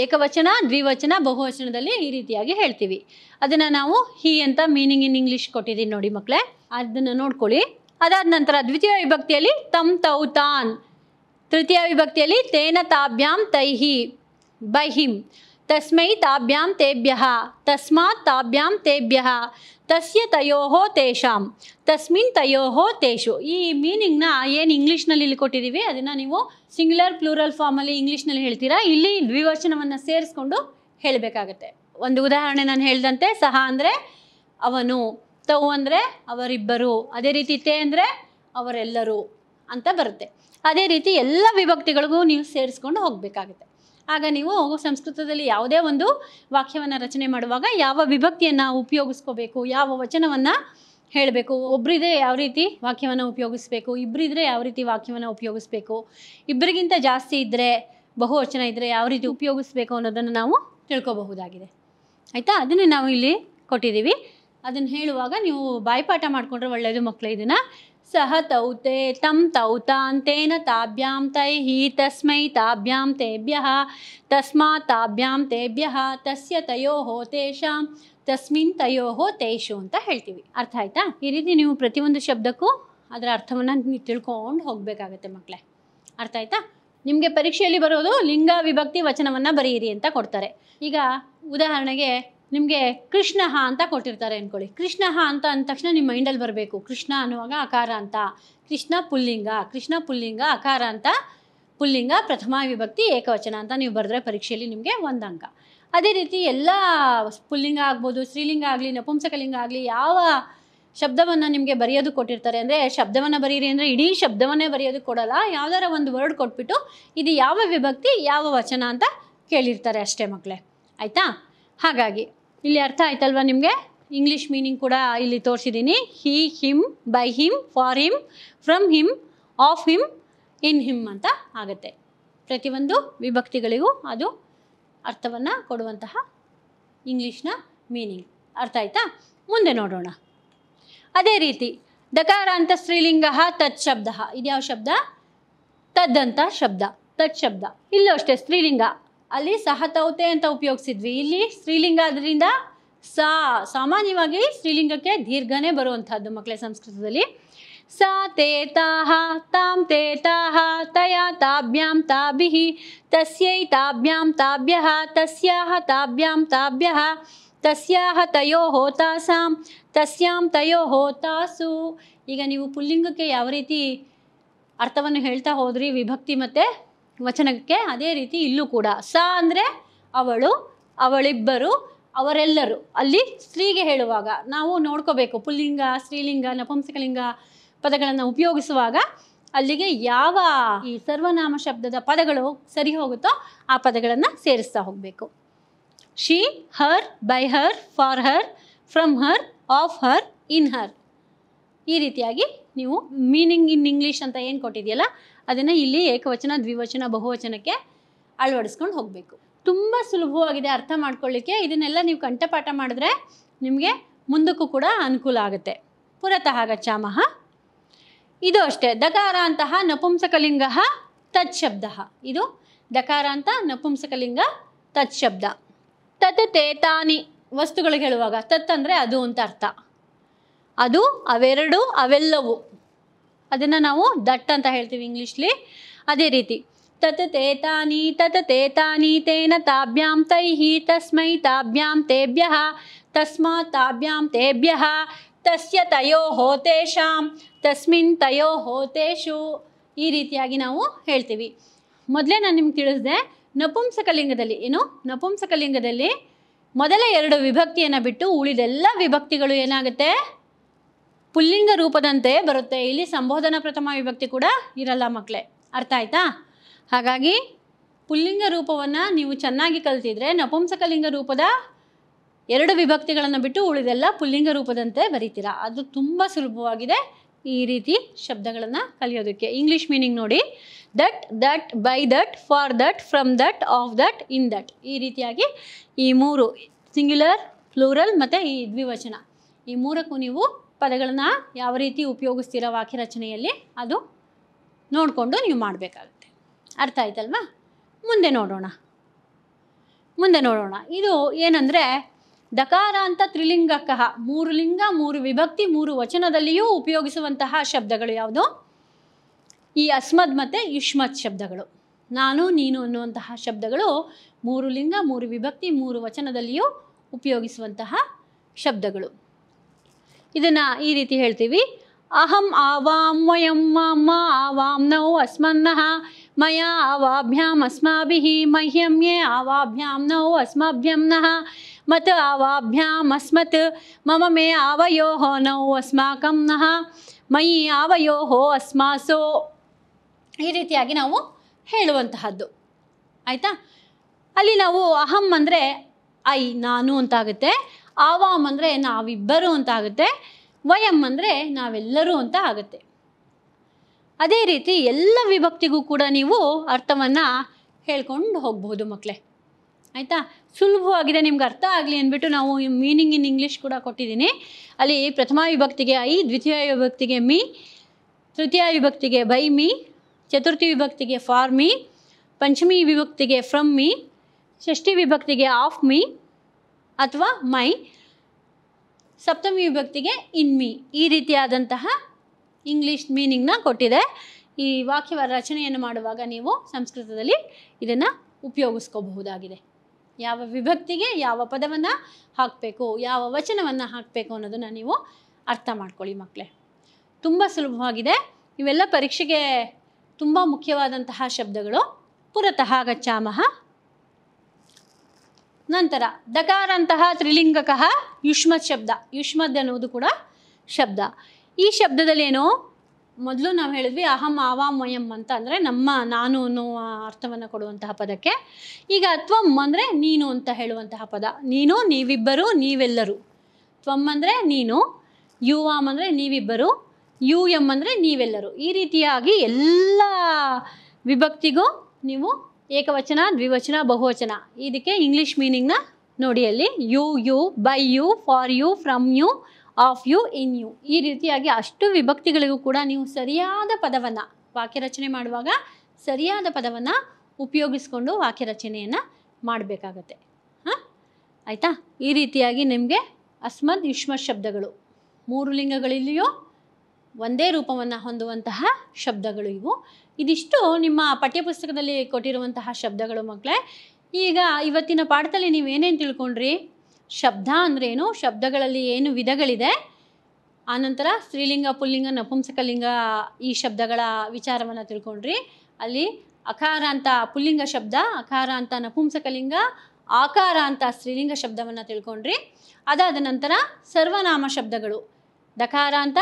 ಏಕವಚನ ದ್ವಿವಚನ ಬಹುವಚನದಲ್ಲಿ ಈ ರೀತಿಯಾಗಿ ಹೇಳ್ತೀವಿ ಅದನ್ನು ನಾವು ಹಿ ಅಂತ ಮೀನಿಂಗ್ ಇನ್ ಇಂಗ್ಲೀಷ್ ಕೊಟ್ಟಿದ್ದೀನಿ ನೋಡಿ ಮಕ್ಕಳೇ ಅದನ್ನು ನೋಡ್ಕೊಳ್ಳಿ ಅದಾದ ನಂತರ ದ್ವಿತೀಯ ವಿಭಕ್ತಿಯಲ್ಲಿ ತಮ್ ತೌ ತಾನ್ ತೃತೀಯ ವಿಭಕ್ತಿಯಲ್ಲಿ ತೇನ ತಾಭ್ಯಾಂ ತೈಹಿ ಬಹಿಂ ತಸ್ಮೈ ತಾಭ್ಯಾಂ ತೇಭ್ಯ ತಸ್ಮಾತ್ ತಾಭ್ಯಾಂ ತೇಭ್ಯ ತಸ್ಯ ತಯೋ ತೇಷಾಂ ತಸ್ಮಿನ್ ತಯೋ ತೇಷು ಈ ಮೀನಿಂಗ್ನ ಏನು ಇಂಗ್ಲೀಷ್ನಲ್ಲಿ ಇಲ್ಲಿ ಕೊಟ್ಟಿದ್ದೀವಿ ಅದನ್ನು ನೀವು ಸಿಂಗ್ಯುಲರ್ ಪ್ಲೂರಲ್ ಫಾರ್ಮಲ್ಲಿ ಇಂಗ್ಲೀಷ್ನಲ್ಲಿ ಹೇಳ್ತೀರಾ ಇಲ್ಲಿ ದ್ವಿವಚನವನ್ನು ಸೇರಿಸ್ಕೊಂಡು ಹೇಳಬೇಕಾಗತ್ತೆ ಒಂದು ಉದಾಹರಣೆ ನಾನು ಹೇಳಿದಂತೆ ಸಹ ಅಂದರೆ ಅವನು ತೌ ಅಂದರೆ ಅವರಿಬ್ಬರು ಅದೇ ರೀತಿ ತೇ ಅಂದರೆ ಅವರೆಲ್ಲರೂ ಅಂತ ಬರುತ್ತೆ ಅದೇ ರೀತಿ ಎಲ್ಲ ವಿಭಕ್ತಿಗಳಿಗೂ ನೀವು ಸೇರಿಸ್ಕೊಂಡು ಹೋಗಬೇಕಾಗುತ್ತೆ ಆಗ ನೀವು ಸಂಸ್ಕೃತದಲ್ಲಿ ಯಾವುದೇ ಒಂದು ವಾಕ್ಯವನ್ನು ರಚನೆ ಮಾಡುವಾಗ ಯಾವ ವಿಭಕ್ತಿಯನ್ನು ಉಪಯೋಗಿಸ್ಕೋಬೇಕು ಯಾವ ವಚನವನ್ನು ಹೇಳಬೇಕು ಒಬ್ಬರಿದ್ರೆ ಯಾವ ರೀತಿ ವಾಕ್ಯವನ್ನು ಉಪಯೋಗಿಸ್ಬೇಕು ಇಬ್ಬರಿದ್ರೆ ಯಾವ ರೀತಿ ವಾಕ್ಯವನ್ನು ಉಪಯೋಗಿಸ್ಬೇಕು ಇಬ್ಬರಿಗಿಂತ ಜಾಸ್ತಿ ಇದ್ದರೆ ಬಹುವಚನ ಇದ್ದರೆ ಯಾವ ರೀತಿ ಉಪಯೋಗಿಸ್ಬೇಕು ಅನ್ನೋದನ್ನು ನಾವು ತಿಳ್ಕೋಬಹುದಾಗಿದೆ ಆಯಿತಾ ಅದನ್ನೇ ನಾವು ಇಲ್ಲಿ ಕೊಟ್ಟಿದ್ದೀವಿ ಅದನ್ನು ಹೇಳುವಾಗ ನೀವು ಬಾಯಿಪಾಠ ಮಾಡಿಕೊಂಡ್ರೆ ಒಳ್ಳೆಯದು ಮಕ್ಕಳು ಇದನ್ನು ಸಹ ತೌತೆ ತಂ ತೌತಾಂತೇನ ತಾಭ್ಯಾಂ ತೈ ಹಿ ತಸ್ಮೈ ತಾಭ್ಯಾಂ ತೇಭ್ಯ ತಸ್ಮಾ ತಾಭ್ಯಾಂ ತೇಭ್ಯ ತಸ್ಯ ತಯೋ ತೇಷಾಂ ತಸ್ಮಿನ್ ತಯೋ ತೇಷು ಅಂತ ಹೇಳ್ತೀವಿ ಅರ್ಥ ಆಯ್ತಾ ಈ ರೀತಿ ನೀವು ಪ್ರತಿಯೊಂದು ಶಬ್ದಕ್ಕೂ ಅದರ ಅರ್ಥವನ್ನು ನೀವು ತಿಳ್ಕೊಂಡು ಹೋಗಬೇಕಾಗತ್ತೆ ಮಕ್ಕಳೇ ಅರ್ಥ ಆಯ್ತಾ ನಿಮಗೆ ಪರೀಕ್ಷೆಯಲ್ಲಿ ಬರೋದು ಲಿಂಗ ವಿಭಕ್ತಿ ವಚನವನ್ನು ಬರೆಯಿರಿ ಅಂತ ಕೊಡ್ತಾರೆ ಈಗ ಉದಾಹರಣೆಗೆ ನಿಮಗೆ ಕೃಷ್ಣಹ ಅಂತ ಕೊಟ್ಟಿರ್ತಾರೆ ಅಂದ್ಕೊಳ್ಳಿ ಕೃಷ್ಣಹ ಅಂತ ಅಂದ ತಕ್ಷಣ ನಿಮ್ಮ ಮೈಂಡಲ್ಲಿ ಬರಬೇಕು ಕೃಷ್ಣ ಅನ್ನುವಾಗ ಅಕಾರ ಅಂತ ಕೃಷ್ಣ ಪುಲ್ಲಿಂಗ ಕೃಷ್ಣ ಪುಲ್ಲಿಂಗ ಅಕಾರ ಅಂತ ಪುಲ್ಲಿಂಗ ಪ್ರಥಮ ವಿಭಕ್ತಿ ಏಕವಚನ ಅಂತ ನೀವು ಬರೆದ್ರೆ ಪರೀಕ್ಷೆಯಲ್ಲಿ ನಿಮಗೆ ಒಂದು ಅಂಕ ಅದೇ ರೀತಿ ಎಲ್ಲ ಪುಲ್ಲಿಂಗ ಆಗ್ಬೋದು ಸ್ತ್ರೀಲಿಂಗ ಆಗಲಿ ನಪುಂಸಕಲಿಂಗ ಆಗಲಿ ಯಾವ ಶಬ್ದವನ್ನು ನಿಮಗೆ ಬರೆಯೋದು ಕೊಟ್ಟಿರ್ತಾರೆ ಅಂದರೆ ಶಬ್ದವನ್ನು ಬರೀರಿ ಅಂದರೆ ಇಡೀ ಶಬ್ದವನ್ನೇ ಬರೆಯೋದು ಕೊಡಲ್ಲ ಯಾವ್ದಾರ ಒಂದು ವರ್ಡ್ ಕೊಟ್ಬಿಟ್ಟು ಇದು ಯಾವ ವಿಭಕ್ತಿ ಯಾವ ವಚನ ಅಂತ ಕೇಳಿರ್ತಾರೆ ಅಷ್ಟೇ ಮಕ್ಕಳೇ ಆಯಿತಾ ಹಾಗಾಗಿ ಇಲ್ಲಿ ಅರ್ಥ ಆಯ್ತಲ್ವಾ ನಿಮಗೆ ಇಂಗ್ಲೀಷ್ ಮೀನಿಂಗ್ ಕೂಡ ಇಲ್ಲಿ ತೋರಿಸಿದ್ದೀನಿ he him by him for him from him of him in him ಅಂತ ಆಗುತ್ತೆ ಪ್ರತಿಯೊಂದು ವಿಭಕ್ತಿಗಳಿಗೂ ಅದು ಅರ್ಥವನ್ನು ಕೊಡುವಂತಹ ಇಂಗ್ಲೀಷ್ನ ಮೀನಿಂಗ್ ಅರ್ಥ ಆಯ್ತಾ ಮುಂದೆ ನೋಡೋಣ ಅದೇ ರೀತಿ ದಕಾರ ಅಂತ ಸ್ತ್ರೀಲಿಂಗ ತತ್ ಶಬ್ದ ಇದ್ಯಾವ ಶಬ್ದ ತದ್ದಂತ ಶಬ್ದ ತತ್ ಶಬ್ದ ಇಲ್ಲೂ ಅಷ್ಟೇ ಸ್ತ್ರೀಲಿಂಗ ಅಲ್ಲಿ ಸಹತೌತೆ ಅಂತ ಉಪಯೋಗಿಸಿದ್ವಿ ಇಲ್ಲಿ ಸ್ತ್ರೀಲಿಂಗ ಆದ್ದರಿಂದ ಸಾ ಸಾಮಾನ್ಯವಾಗಿ ಸ್ತ್ರೀಲಿಂಗಕ್ಕೆ ದೀರ್ಘನೇ ಬರುವಂಥದ್ದು ಮಕ್ಕಳ ಸಂಸ್ಕೃತದಲ್ಲಿ ಸಾ ತೇ ತಾಹ ತಾಂ ತೇ ತಾಹ ತಯಾ ತಾಭ್ಯಾಂ ತಾಭಿ ತಸ್ಯೈ ತಾಭ್ಯಾಂ ತಾಭ್ಯ ತಸ್ಯಾಹ ತಾಭ್ಯಾಂ ತಾಭ್ಯ ತಸ್ಯಾಹ ತಯೋ ಹೋತಾಸಾಂ ತಸ್ಯಾಂ ತಯೋ ಹೋತಾಸು ಈಗ ನೀವು ಪುಲ್ಲಿಂಗಕ್ಕೆ ಯಾವ ರೀತಿ ಅರ್ಥವನ್ನು ಹೇಳ್ತಾ ಹೋದ್ರಿ ವಿಭಕ್ತಿ ಮತ್ತು ವಚನಕ್ಕೆ ಅದೇ ರೀತಿ ಇಲ್ಲೂ ಕೂಡ ಸ ಅಂದರೆ ಅವಳು ಅವಳಿಬ್ಬರು ಅವರೆಲ್ಲರೂ ಅಲ್ಲಿ ಸ್ತ್ರೀಗೆ ಹೇಳುವಾಗ ನಾವು ನೋಡ್ಕೋಬೇಕು ಪುಲ್ಲಿಂಗ ಸ್ತ್ರೀಲಿಂಗ ನಪುಂಸಕಲಿಂಗ ಪದಗಳನ್ನು ಉಪಯೋಗಿಸುವಾಗ ಅಲ್ಲಿಗೆ ಯಾವ ಈ ಸರ್ವನಾಮ ಶಬ್ದದ ಪದಗಳು ಸರಿ ಹೋಗುತ್ತೋ ಆ ಪದಗಳನ್ನು ಸೇರಿಸ್ತಾ ಹೋಗಬೇಕು she her by her for her from her of her in her ಈ ರೀತಿಯಾಗಿ ನೀವು ಮೀನಿಂಗ್ ಇನ್ ಇಂಗ್ಲೀಷ್ ಅಂತ ಏನು ಕೊಟ್ಟಿದೆಯಲ್ಲ ಅದನ್ನು ಇಲ್ಲಿ ಏಕವಚನ ದ್ವಿವಚನ ಬಹುವಚನಕ್ಕೆ ಅಳವಡಿಸ್ಕೊಂಡು ಹೋಗಬೇಕು ತುಂಬ ಸುಲಭವಾಗಿದೆ ಅರ್ಥ ಮಾಡ್ಕೊಳ್ಳಿಕ್ಕೆ ಇದನ್ನೆಲ್ಲ ನೀವು ಕಂಠಪಾಠ ಮಾಡಿದ್ರೆ ನಿಮಗೆ ಮುಂದಕ್ಕೂ ಕೂಡ ಅನುಕೂಲ ಆಗುತ್ತೆ ಪುರತಃ ಗಚ್ಚಾಮಹ ಇದು ಅಷ್ಟೇ ದಕಾರ ಅಂತಹ ನಪುಂಸಕಲಿಂಗ ತತ್ಶಬ್ದ ಇದು ದಕಾರ ಅಂತ ನಪುಂಸಕಲಿಂಗ ಶಬ್ದ ತತ್ ತೇತಾನಿ ವಸ್ತುಗಳಿಗೆ ಹೇಳುವಾಗ ತತ್ ಅಂದರೆ ಅದು ಅಂತ ಅರ್ಥ ಅದು ಅವೆರಡು ಅವೆಲ್ಲವೂ ಅದನ್ನು ನಾವು ದಟ್ ಅಂತ ಹೇಳ್ತೀವಿ ಇಂಗ್ಲೀಷ್ಲಿ ಅದೇ ರೀತಿ ತತತೆ ತಾನಿ ತತ್ ತಾನಿ ತೇನ ತಾಭ್ಯಾಂ ತೈಹಿ ತಸ್ಮೈ ತಾಭ್ಯಾಂ ತೇಭ್ಯ ತಸ್ಮಾ ತಾಭ್ಯಾಂ ತೇಭ್ಯ ತಸ್ಯ ತಯೋ ಹೋತೇಶಾಂ ತಸ್ಮಿನ್ ತಯೋ ಹೋತೇಶು ಈ ರೀತಿಯಾಗಿ ನಾವು ಹೇಳ್ತೀವಿ ಮೊದಲೇ ನಾನು ನಿಮ್ಗೆ ತಿಳಿಸಿದೆ ನಪುಂಸಕಲಿಂಗದಲ್ಲಿ ಏನು ನಪುಂಸಕಲಿಂಗದಲ್ಲಿ ಮೊದಲ ಎರಡು ವಿಭಕ್ತಿಯನ್ನು ಬಿಟ್ಟು ಉಳಿದೆಲ್ಲ ವಿಭಕ್ತಿಗಳು ಏನಾಗುತ್ತೆ ಪುಲ್ಲಿಂಗ ರೂಪದಂತೆ ಬರುತ್ತೆ ಇಲ್ಲಿ ಸಂಬೋಧನಾ ಪ್ರಥಮ ವಿಭಕ್ತಿ ಕೂಡ ಇರಲ್ಲ ಮಕ್ಕಳೇ ಅರ್ಥ ಆಯ್ತಾ ಹಾಗಾಗಿ ಪುಲ್ಲಿಂಗ ರೂಪವನ್ನು ನೀವು ಚೆನ್ನಾಗಿ ಕಲ್ತಿದ್ರೆ ನಪುಂಸಕಲಿಂಗ ರೂಪದ ಎರಡು ವಿಭಕ್ತಿಗಳನ್ನು ಬಿಟ್ಟು ಉಳಿದೆಲ್ಲ ಪುಲ್ಲಿಂಗ ರೂಪದಂತೆ ಬರೀತೀರ ಅದು ತುಂಬ ಸುಲಭವಾಗಿದೆ ಈ ರೀತಿ ಶಬ್ದಗಳನ್ನು ಕಲಿಯೋದಕ್ಕೆ ಇಂಗ್ಲೀಷ್ ಮೀನಿಂಗ್ ನೋಡಿ that that by that for that from that of that in that ಈ ರೀತಿಯಾಗಿ ಈ ಮೂರು ಸಿಂಗ್ಯುಲರ್ ಫ್ಲೂರಲ್ ಮತ್ತು ಈ ದ್ವಿವಚನ ಈ ಮೂರಕ್ಕೂ ನೀವು ಪದಗಳನ್ನು ಯಾವ ರೀತಿ ಉಪಯೋಗಿಸ್ತೀರ ವಾಕ್ಯ ರಚನೆಯಲ್ಲಿ ಅದು ನೋಡಿಕೊಂಡು ನೀವು ಮಾಡಬೇಕಾಗುತ್ತೆ ಅರ್ಥ ಆಯ್ತಲ್ವಾ ಮುಂದೆ ನೋಡೋಣ ಮುಂದೆ ನೋಡೋಣ ಇದು ಏನಂದರೆ ದಕಾರ ಅಂತ ಕಹ ಮೂರು ಲಿಂಗ ಮೂರು ವಿಭಕ್ತಿ ಮೂರು ವಚನದಲ್ಲಿಯೂ ಉಪಯೋಗಿಸುವಂತಹ ಶಬ್ದಗಳು ಯಾವುದು ಈ ಅಸ್ಮದ್ ಮತ್ತು ಯುಷ್ಮತ್ ಶಬ್ದಗಳು ನಾನು ನೀನು ಅನ್ನುವಂತಹ ಶಬ್ದಗಳು ಮೂರು ಲಿಂಗ ಮೂರು ವಿಭಕ್ತಿ ಮೂರು ವಚನದಲ್ಲಿಯೂ ಉಪಯೋಗಿಸುವಂತಹ ಶಬ್ದಗಳು ಇದನ್ನು ಈ ರೀತಿ ಹೇಳ್ತೀವಿ ಅಹಂ ಆವಾಂ ವಯಂ ಆವಾಂ ನೌ ಅಸ್ಮನ್ನಹ ಮಯ ಆವಾಭ್ಯಾಂ ಅಸ್ಮಾಭಿ ಮಹ್ಯಂ ಯೇ ಆವಾಭ್ಯಾಂ ನೌ ಅಸ್ಮಾಭ್ಯಂ ನಃ ಮತ್ ಆವಾಭ್ಯಾಂ ಅಸ್ಮತ್ ಮಮ ಮೇ ಆವಯೋ ನೌ ಅಸ್ಮಾಕಂ ನಃ ಮಯಿ ಆವಯೋ ಅಸ್ಮಾಸೋ ಈ ರೀತಿಯಾಗಿ ನಾವು ಹೇಳುವಂತಹದ್ದು ಆಯಿತಾ ಅಲ್ಲಿ ನಾವು ಅಹಂ ಅಂದರೆ ಐ ನಾನು ಅಂತಾಗುತ್ತೆ ಆವಾಮ್ ಅಂದರೆ ನಾವಿಬ್ಬರು ಅಂತ ಆಗುತ್ತೆ ವಯಂ ಅಂದರೆ ನಾವೆಲ್ಲರೂ ಅಂತ ಆಗುತ್ತೆ ಅದೇ ರೀತಿ ಎಲ್ಲ ವಿಭಕ್ತಿಗೂ ಕೂಡ ನೀವು ಅರ್ಥವನ್ನು ಹೇಳ್ಕೊಂಡು ಹೋಗ್ಬೋದು ಮಕ್ಕಳೇ ಆಯಿತಾ ಸುಲಭವಾಗಿದೆ ನಿಮ್ಗೆ ಅರ್ಥ ಆಗಲಿ ಅಂದ್ಬಿಟ್ಟು ನಾವು ಮೀನಿಂಗ್ ಇನ್ ಇಂಗ್ಲೀಷ್ ಕೂಡ ಕೊಟ್ಟಿದ್ದೀನಿ ಅಲ್ಲಿ ಪ್ರಥಮ ವಿಭಕ್ತಿಗೆ ಐ ದ್ವಿತೀಯ ವಿಭಕ್ತಿಗೆ ಮೀ ತೃತೀಯ ವಿಭಕ್ತಿಗೆ ಬೈ ಮೀ ಚತುರ್ಥಿ ವಿಭಕ್ತಿಗೆ ಫಾರ್ ಮೀ ಪಂಚಮಿ ವಿಭಕ್ತಿಗೆ ಫ್ರಮ್ ಮೀ ಷಷ್ಠಿ ವಿಭಕ್ತಿಗೆ ಆಫ್ ಮೀ ಅಥವಾ ಮೈ ಸಪ್ತಮಿ ವಿಭಕ್ತಿಗೆ ಇನ್ ಮೀ ಈ ರೀತಿಯಾದಂತಹ ಇಂಗ್ಲೀಷ್ ಮೀನಿಂಗ್ನ ಕೊಟ್ಟಿದೆ ಈ ವಾಕ್ಯ ರಚನೆಯನ್ನು ಮಾಡುವಾಗ ನೀವು ಸಂಸ್ಕೃತದಲ್ಲಿ ಇದನ್ನು ಉಪಯೋಗಿಸ್ಕೋಬಹುದಾಗಿದೆ ಯಾವ ವಿಭಕ್ತಿಗೆ ಯಾವ ಪದವನ್ನು ಹಾಕಬೇಕು ಯಾವ ವಚನವನ್ನು ಹಾಕಬೇಕು ಅನ್ನೋದನ್ನು ನೀವು ಅರ್ಥ ಮಾಡ್ಕೊಳ್ಳಿ ಮಕ್ಕಳೇ ತುಂಬ ಸುಲಭವಾಗಿದೆ ಇವೆಲ್ಲ ಪರೀಕ್ಷೆಗೆ ತುಂಬ ಮುಖ್ಯವಾದಂತಹ ಶಬ್ದಗಳು ಪುರತಃ ಗಚ್ಚಾಮಹ ನಂತರ ಅಂತಹ ತ್ರಿಲಿಂಗಕಃ ಯುಷ್ಮದ್ ಶಬ್ದ ಯುಷ್ಮದ್ ಅನ್ನುವುದು ಕೂಡ ಶಬ್ದ ಈ ಶಬ್ದದಲ್ಲೇನು ಮೊದಲು ನಾವು ಹೇಳಿದ್ವಿ ಅಹಂ ಆವಾಂ ವಯಂ ಅಂತ ಅಂದರೆ ನಮ್ಮ ನಾನು ಅನ್ನುವ ಅರ್ಥವನ್ನು ಕೊಡುವಂತಹ ಪದಕ್ಕೆ ಈಗ ತ್ವಂ ಅಂದರೆ ನೀನು ಅಂತ ಹೇಳುವಂತಹ ಪದ ನೀನು ನೀವಿಬ್ಬರು ನೀವೆಲ್ಲರೂ ತ್ವಂ ಅಂದರೆ ನೀನು ಯುವಾಮ್ ಅಂದರೆ ನೀವಿಬ್ಬರು ಯು ಎಂ ಅಂದರೆ ನೀವೆಲ್ಲರೂ ಈ ರೀತಿಯಾಗಿ ಎಲ್ಲ ವಿಭಕ್ತಿಗೂ ನೀವು ಏಕವಚನ ದ್ವಿವಚನ ಬಹುವಚನ ಇದಕ್ಕೆ ಇಂಗ್ಲೀಷ್ ಮೀನಿಂಗ್ನ ನೋಡಿ ಅಲ್ಲಿ you you by you for you from you of you in you ಈ ರೀತಿಯಾಗಿ ಅಷ್ಟು ವಿಭಕ್ತಿಗಳಿಗೂ ಕೂಡ ನೀವು ಸರಿಯಾದ ಪದವನ್ನು ವಾಕ್ಯ ರಚನೆ ಮಾಡುವಾಗ ಸರಿಯಾದ ಪದವನ್ನು ಉಪಯೋಗಿಸ್ಕೊಂಡು ವಾಕ್ಯ ರಚನೆಯನ್ನು ಮಾಡಬೇಕಾಗತ್ತೆ ಹಾಂ ಆಯಿತಾ ಈ ರೀತಿಯಾಗಿ ನಿಮಗೆ ಅಸ್ಮದ್ ಯುಷ್ಮ ಶಬ್ದಗಳು ಮೂರು ಲಿಂಗಗಳಲ್ಲಿಯೂ ಒಂದೇ ರೂಪವನ್ನು ಹೊಂದುವಂತಹ ಶಬ್ದಗಳು ಇವು ಇದಿಷ್ಟು ನಿಮ್ಮ ಪಠ್ಯಪುಸ್ತಕದಲ್ಲಿ ಕೊಟ್ಟಿರುವಂತಹ ಶಬ್ದಗಳು ಮಕ್ಕಳೇ ಈಗ ಇವತ್ತಿನ ಪಾಠದಲ್ಲಿ ನೀವೇನೇನು ತಿಳ್ಕೊಂಡ್ರಿ ಶಬ್ದ ಅಂದ್ರೇನು ಶಬ್ದಗಳಲ್ಲಿ ಏನು ವಿಧಗಳಿದೆ ಆನಂತರ ಸ್ತ್ರೀಲಿಂಗ ಪುಲ್ಲಿಂಗ ನಪುಂಸಕಲಿಂಗ ಈ ಶಬ್ದಗಳ ವಿಚಾರವನ್ನು ತಿಳ್ಕೊಂಡ್ರಿ ಅಲ್ಲಿ ಅಕಾರ ಅಂತ ಪುಲ್ಲಿಂಗ ಶಬ್ದ ಅಕಾರ ಅಂತ ನಪುಂಸಕಲಿಂಗ ಆಕಾರ ಅಂತ ಸ್ತ್ರೀಲಿಂಗ ಶಬ್ದವನ್ನು ತಿಳ್ಕೊಂಡ್ರಿ ಅದಾದ ನಂತರ ಸರ್ವನಾಮ ಶಬ್ದಗಳು ದಕಾರ ಅಂತ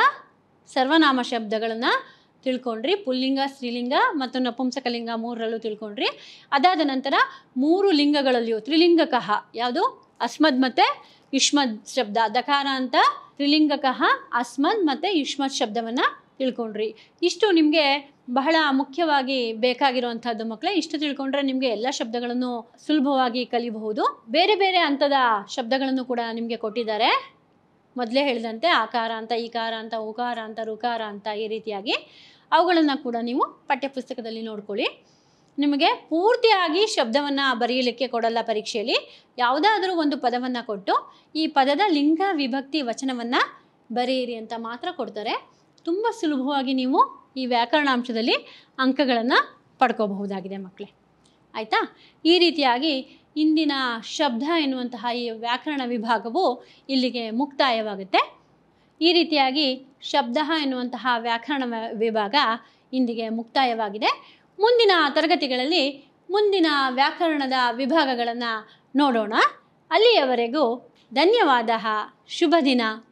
ಸರ್ವನಾಮ ಶಬ್ದಗಳನ್ನು ತಿಳ್ಕೊಂಡ್ರಿ ಪುಲ್ಲಿಂಗ ಸ್ತ್ರೀಲಿಂಗ ಮತ್ತು ನಪುಂಸಕಲಿಂಗ ಮೂರರಲ್ಲೂ ತಿಳ್ಕೊಂಡ್ರಿ ಅದಾದ ನಂತರ ಮೂರು ಲಿಂಗಗಳಲ್ಲಿಯೂ ತ್ರಿಲಿಂಗಕಃ ಯಾವುದು ಅಸ್ಮದ್ ಮತ್ತು ಯುಷ್ಮದ್ ಶಬ್ದ ದಕಾರ ಅಂತ ತ್ರಿಲಿಂಗಕಃ ಅಸ್ಮದ್ ಮತ್ತು ಯುಷ್ಮದ್ ಶಬ್ದವನ್ನು ತಿಳ್ಕೊಂಡ್ರಿ ಇಷ್ಟು ನಿಮಗೆ ಬಹಳ ಮುಖ್ಯವಾಗಿ ಬೇಕಾಗಿರುವಂಥದ್ದು ಮಕ್ಕಳೇ ಇಷ್ಟು ತಿಳ್ಕೊಂಡ್ರೆ ನಿಮಗೆ ಎಲ್ಲ ಶಬ್ದಗಳನ್ನು ಸುಲಭವಾಗಿ ಕಲಿಬಹುದು ಬೇರೆ ಬೇರೆ ಹಂತದ ಶಬ್ದಗಳನ್ನು ಕೂಡ ನಿಮಗೆ ಕೊಟ್ಟಿದ್ದಾರೆ ಮೊದಲೇ ಹೇಳಿದಂತೆ ಆಕಾರ ಅಂತ ಈಕಾರ ಅಂತ ಉಕಾರ ಅಂತ ರುಕಾರ ಅಂತ ಈ ರೀತಿಯಾಗಿ ಅವುಗಳನ್ನು ಕೂಡ ನೀವು ಪಠ್ಯಪುಸ್ತಕದಲ್ಲಿ ನೋಡ್ಕೊಳ್ಳಿ ನಿಮಗೆ ಪೂರ್ತಿಯಾಗಿ ಶಬ್ದವನ್ನು ಬರೆಯಲಿಕ್ಕೆ ಕೊಡಲ್ಲ ಪರೀಕ್ಷೆಯಲ್ಲಿ ಯಾವುದಾದರೂ ಒಂದು ಪದವನ್ನು ಕೊಟ್ಟು ಈ ಪದದ ಲಿಂಗ ವಿಭಕ್ತಿ ವಚನವನ್ನು ಬರೆಯಿರಿ ಅಂತ ಮಾತ್ರ ಕೊಡ್ತಾರೆ ತುಂಬ ಸುಲಭವಾಗಿ ನೀವು ಈ ವ್ಯಾಕರಣಾಂಶದಲ್ಲಿ ಅಂಕಗಳನ್ನು ಪಡ್ಕೋಬಹುದಾಗಿದೆ ಮಕ್ಕಳೇ ಆಯಿತಾ ಈ ರೀತಿಯಾಗಿ ಇಂದಿನ ಶಬ್ದ ಎನ್ನುವಂತಹ ಈ ವ್ಯಾಕರಣ ವಿಭಾಗವು ಇಲ್ಲಿಗೆ ಮುಕ್ತಾಯವಾಗುತ್ತೆ ಈ ರೀತಿಯಾಗಿ ಶಬ್ದ ಎನ್ನುವಂತಹ ವ್ಯಾಕರಣ ವಿಭಾಗ ಇಂದಿಗೆ ಮುಕ್ತಾಯವಾಗಿದೆ ಮುಂದಿನ ತರಗತಿಗಳಲ್ಲಿ ಮುಂದಿನ ವ್ಯಾಕರಣದ ವಿಭಾಗಗಳನ್ನು ನೋಡೋಣ ಅಲ್ಲಿಯವರೆಗೂ ಧನ್ಯವಾದ ಶುಭ ದಿನ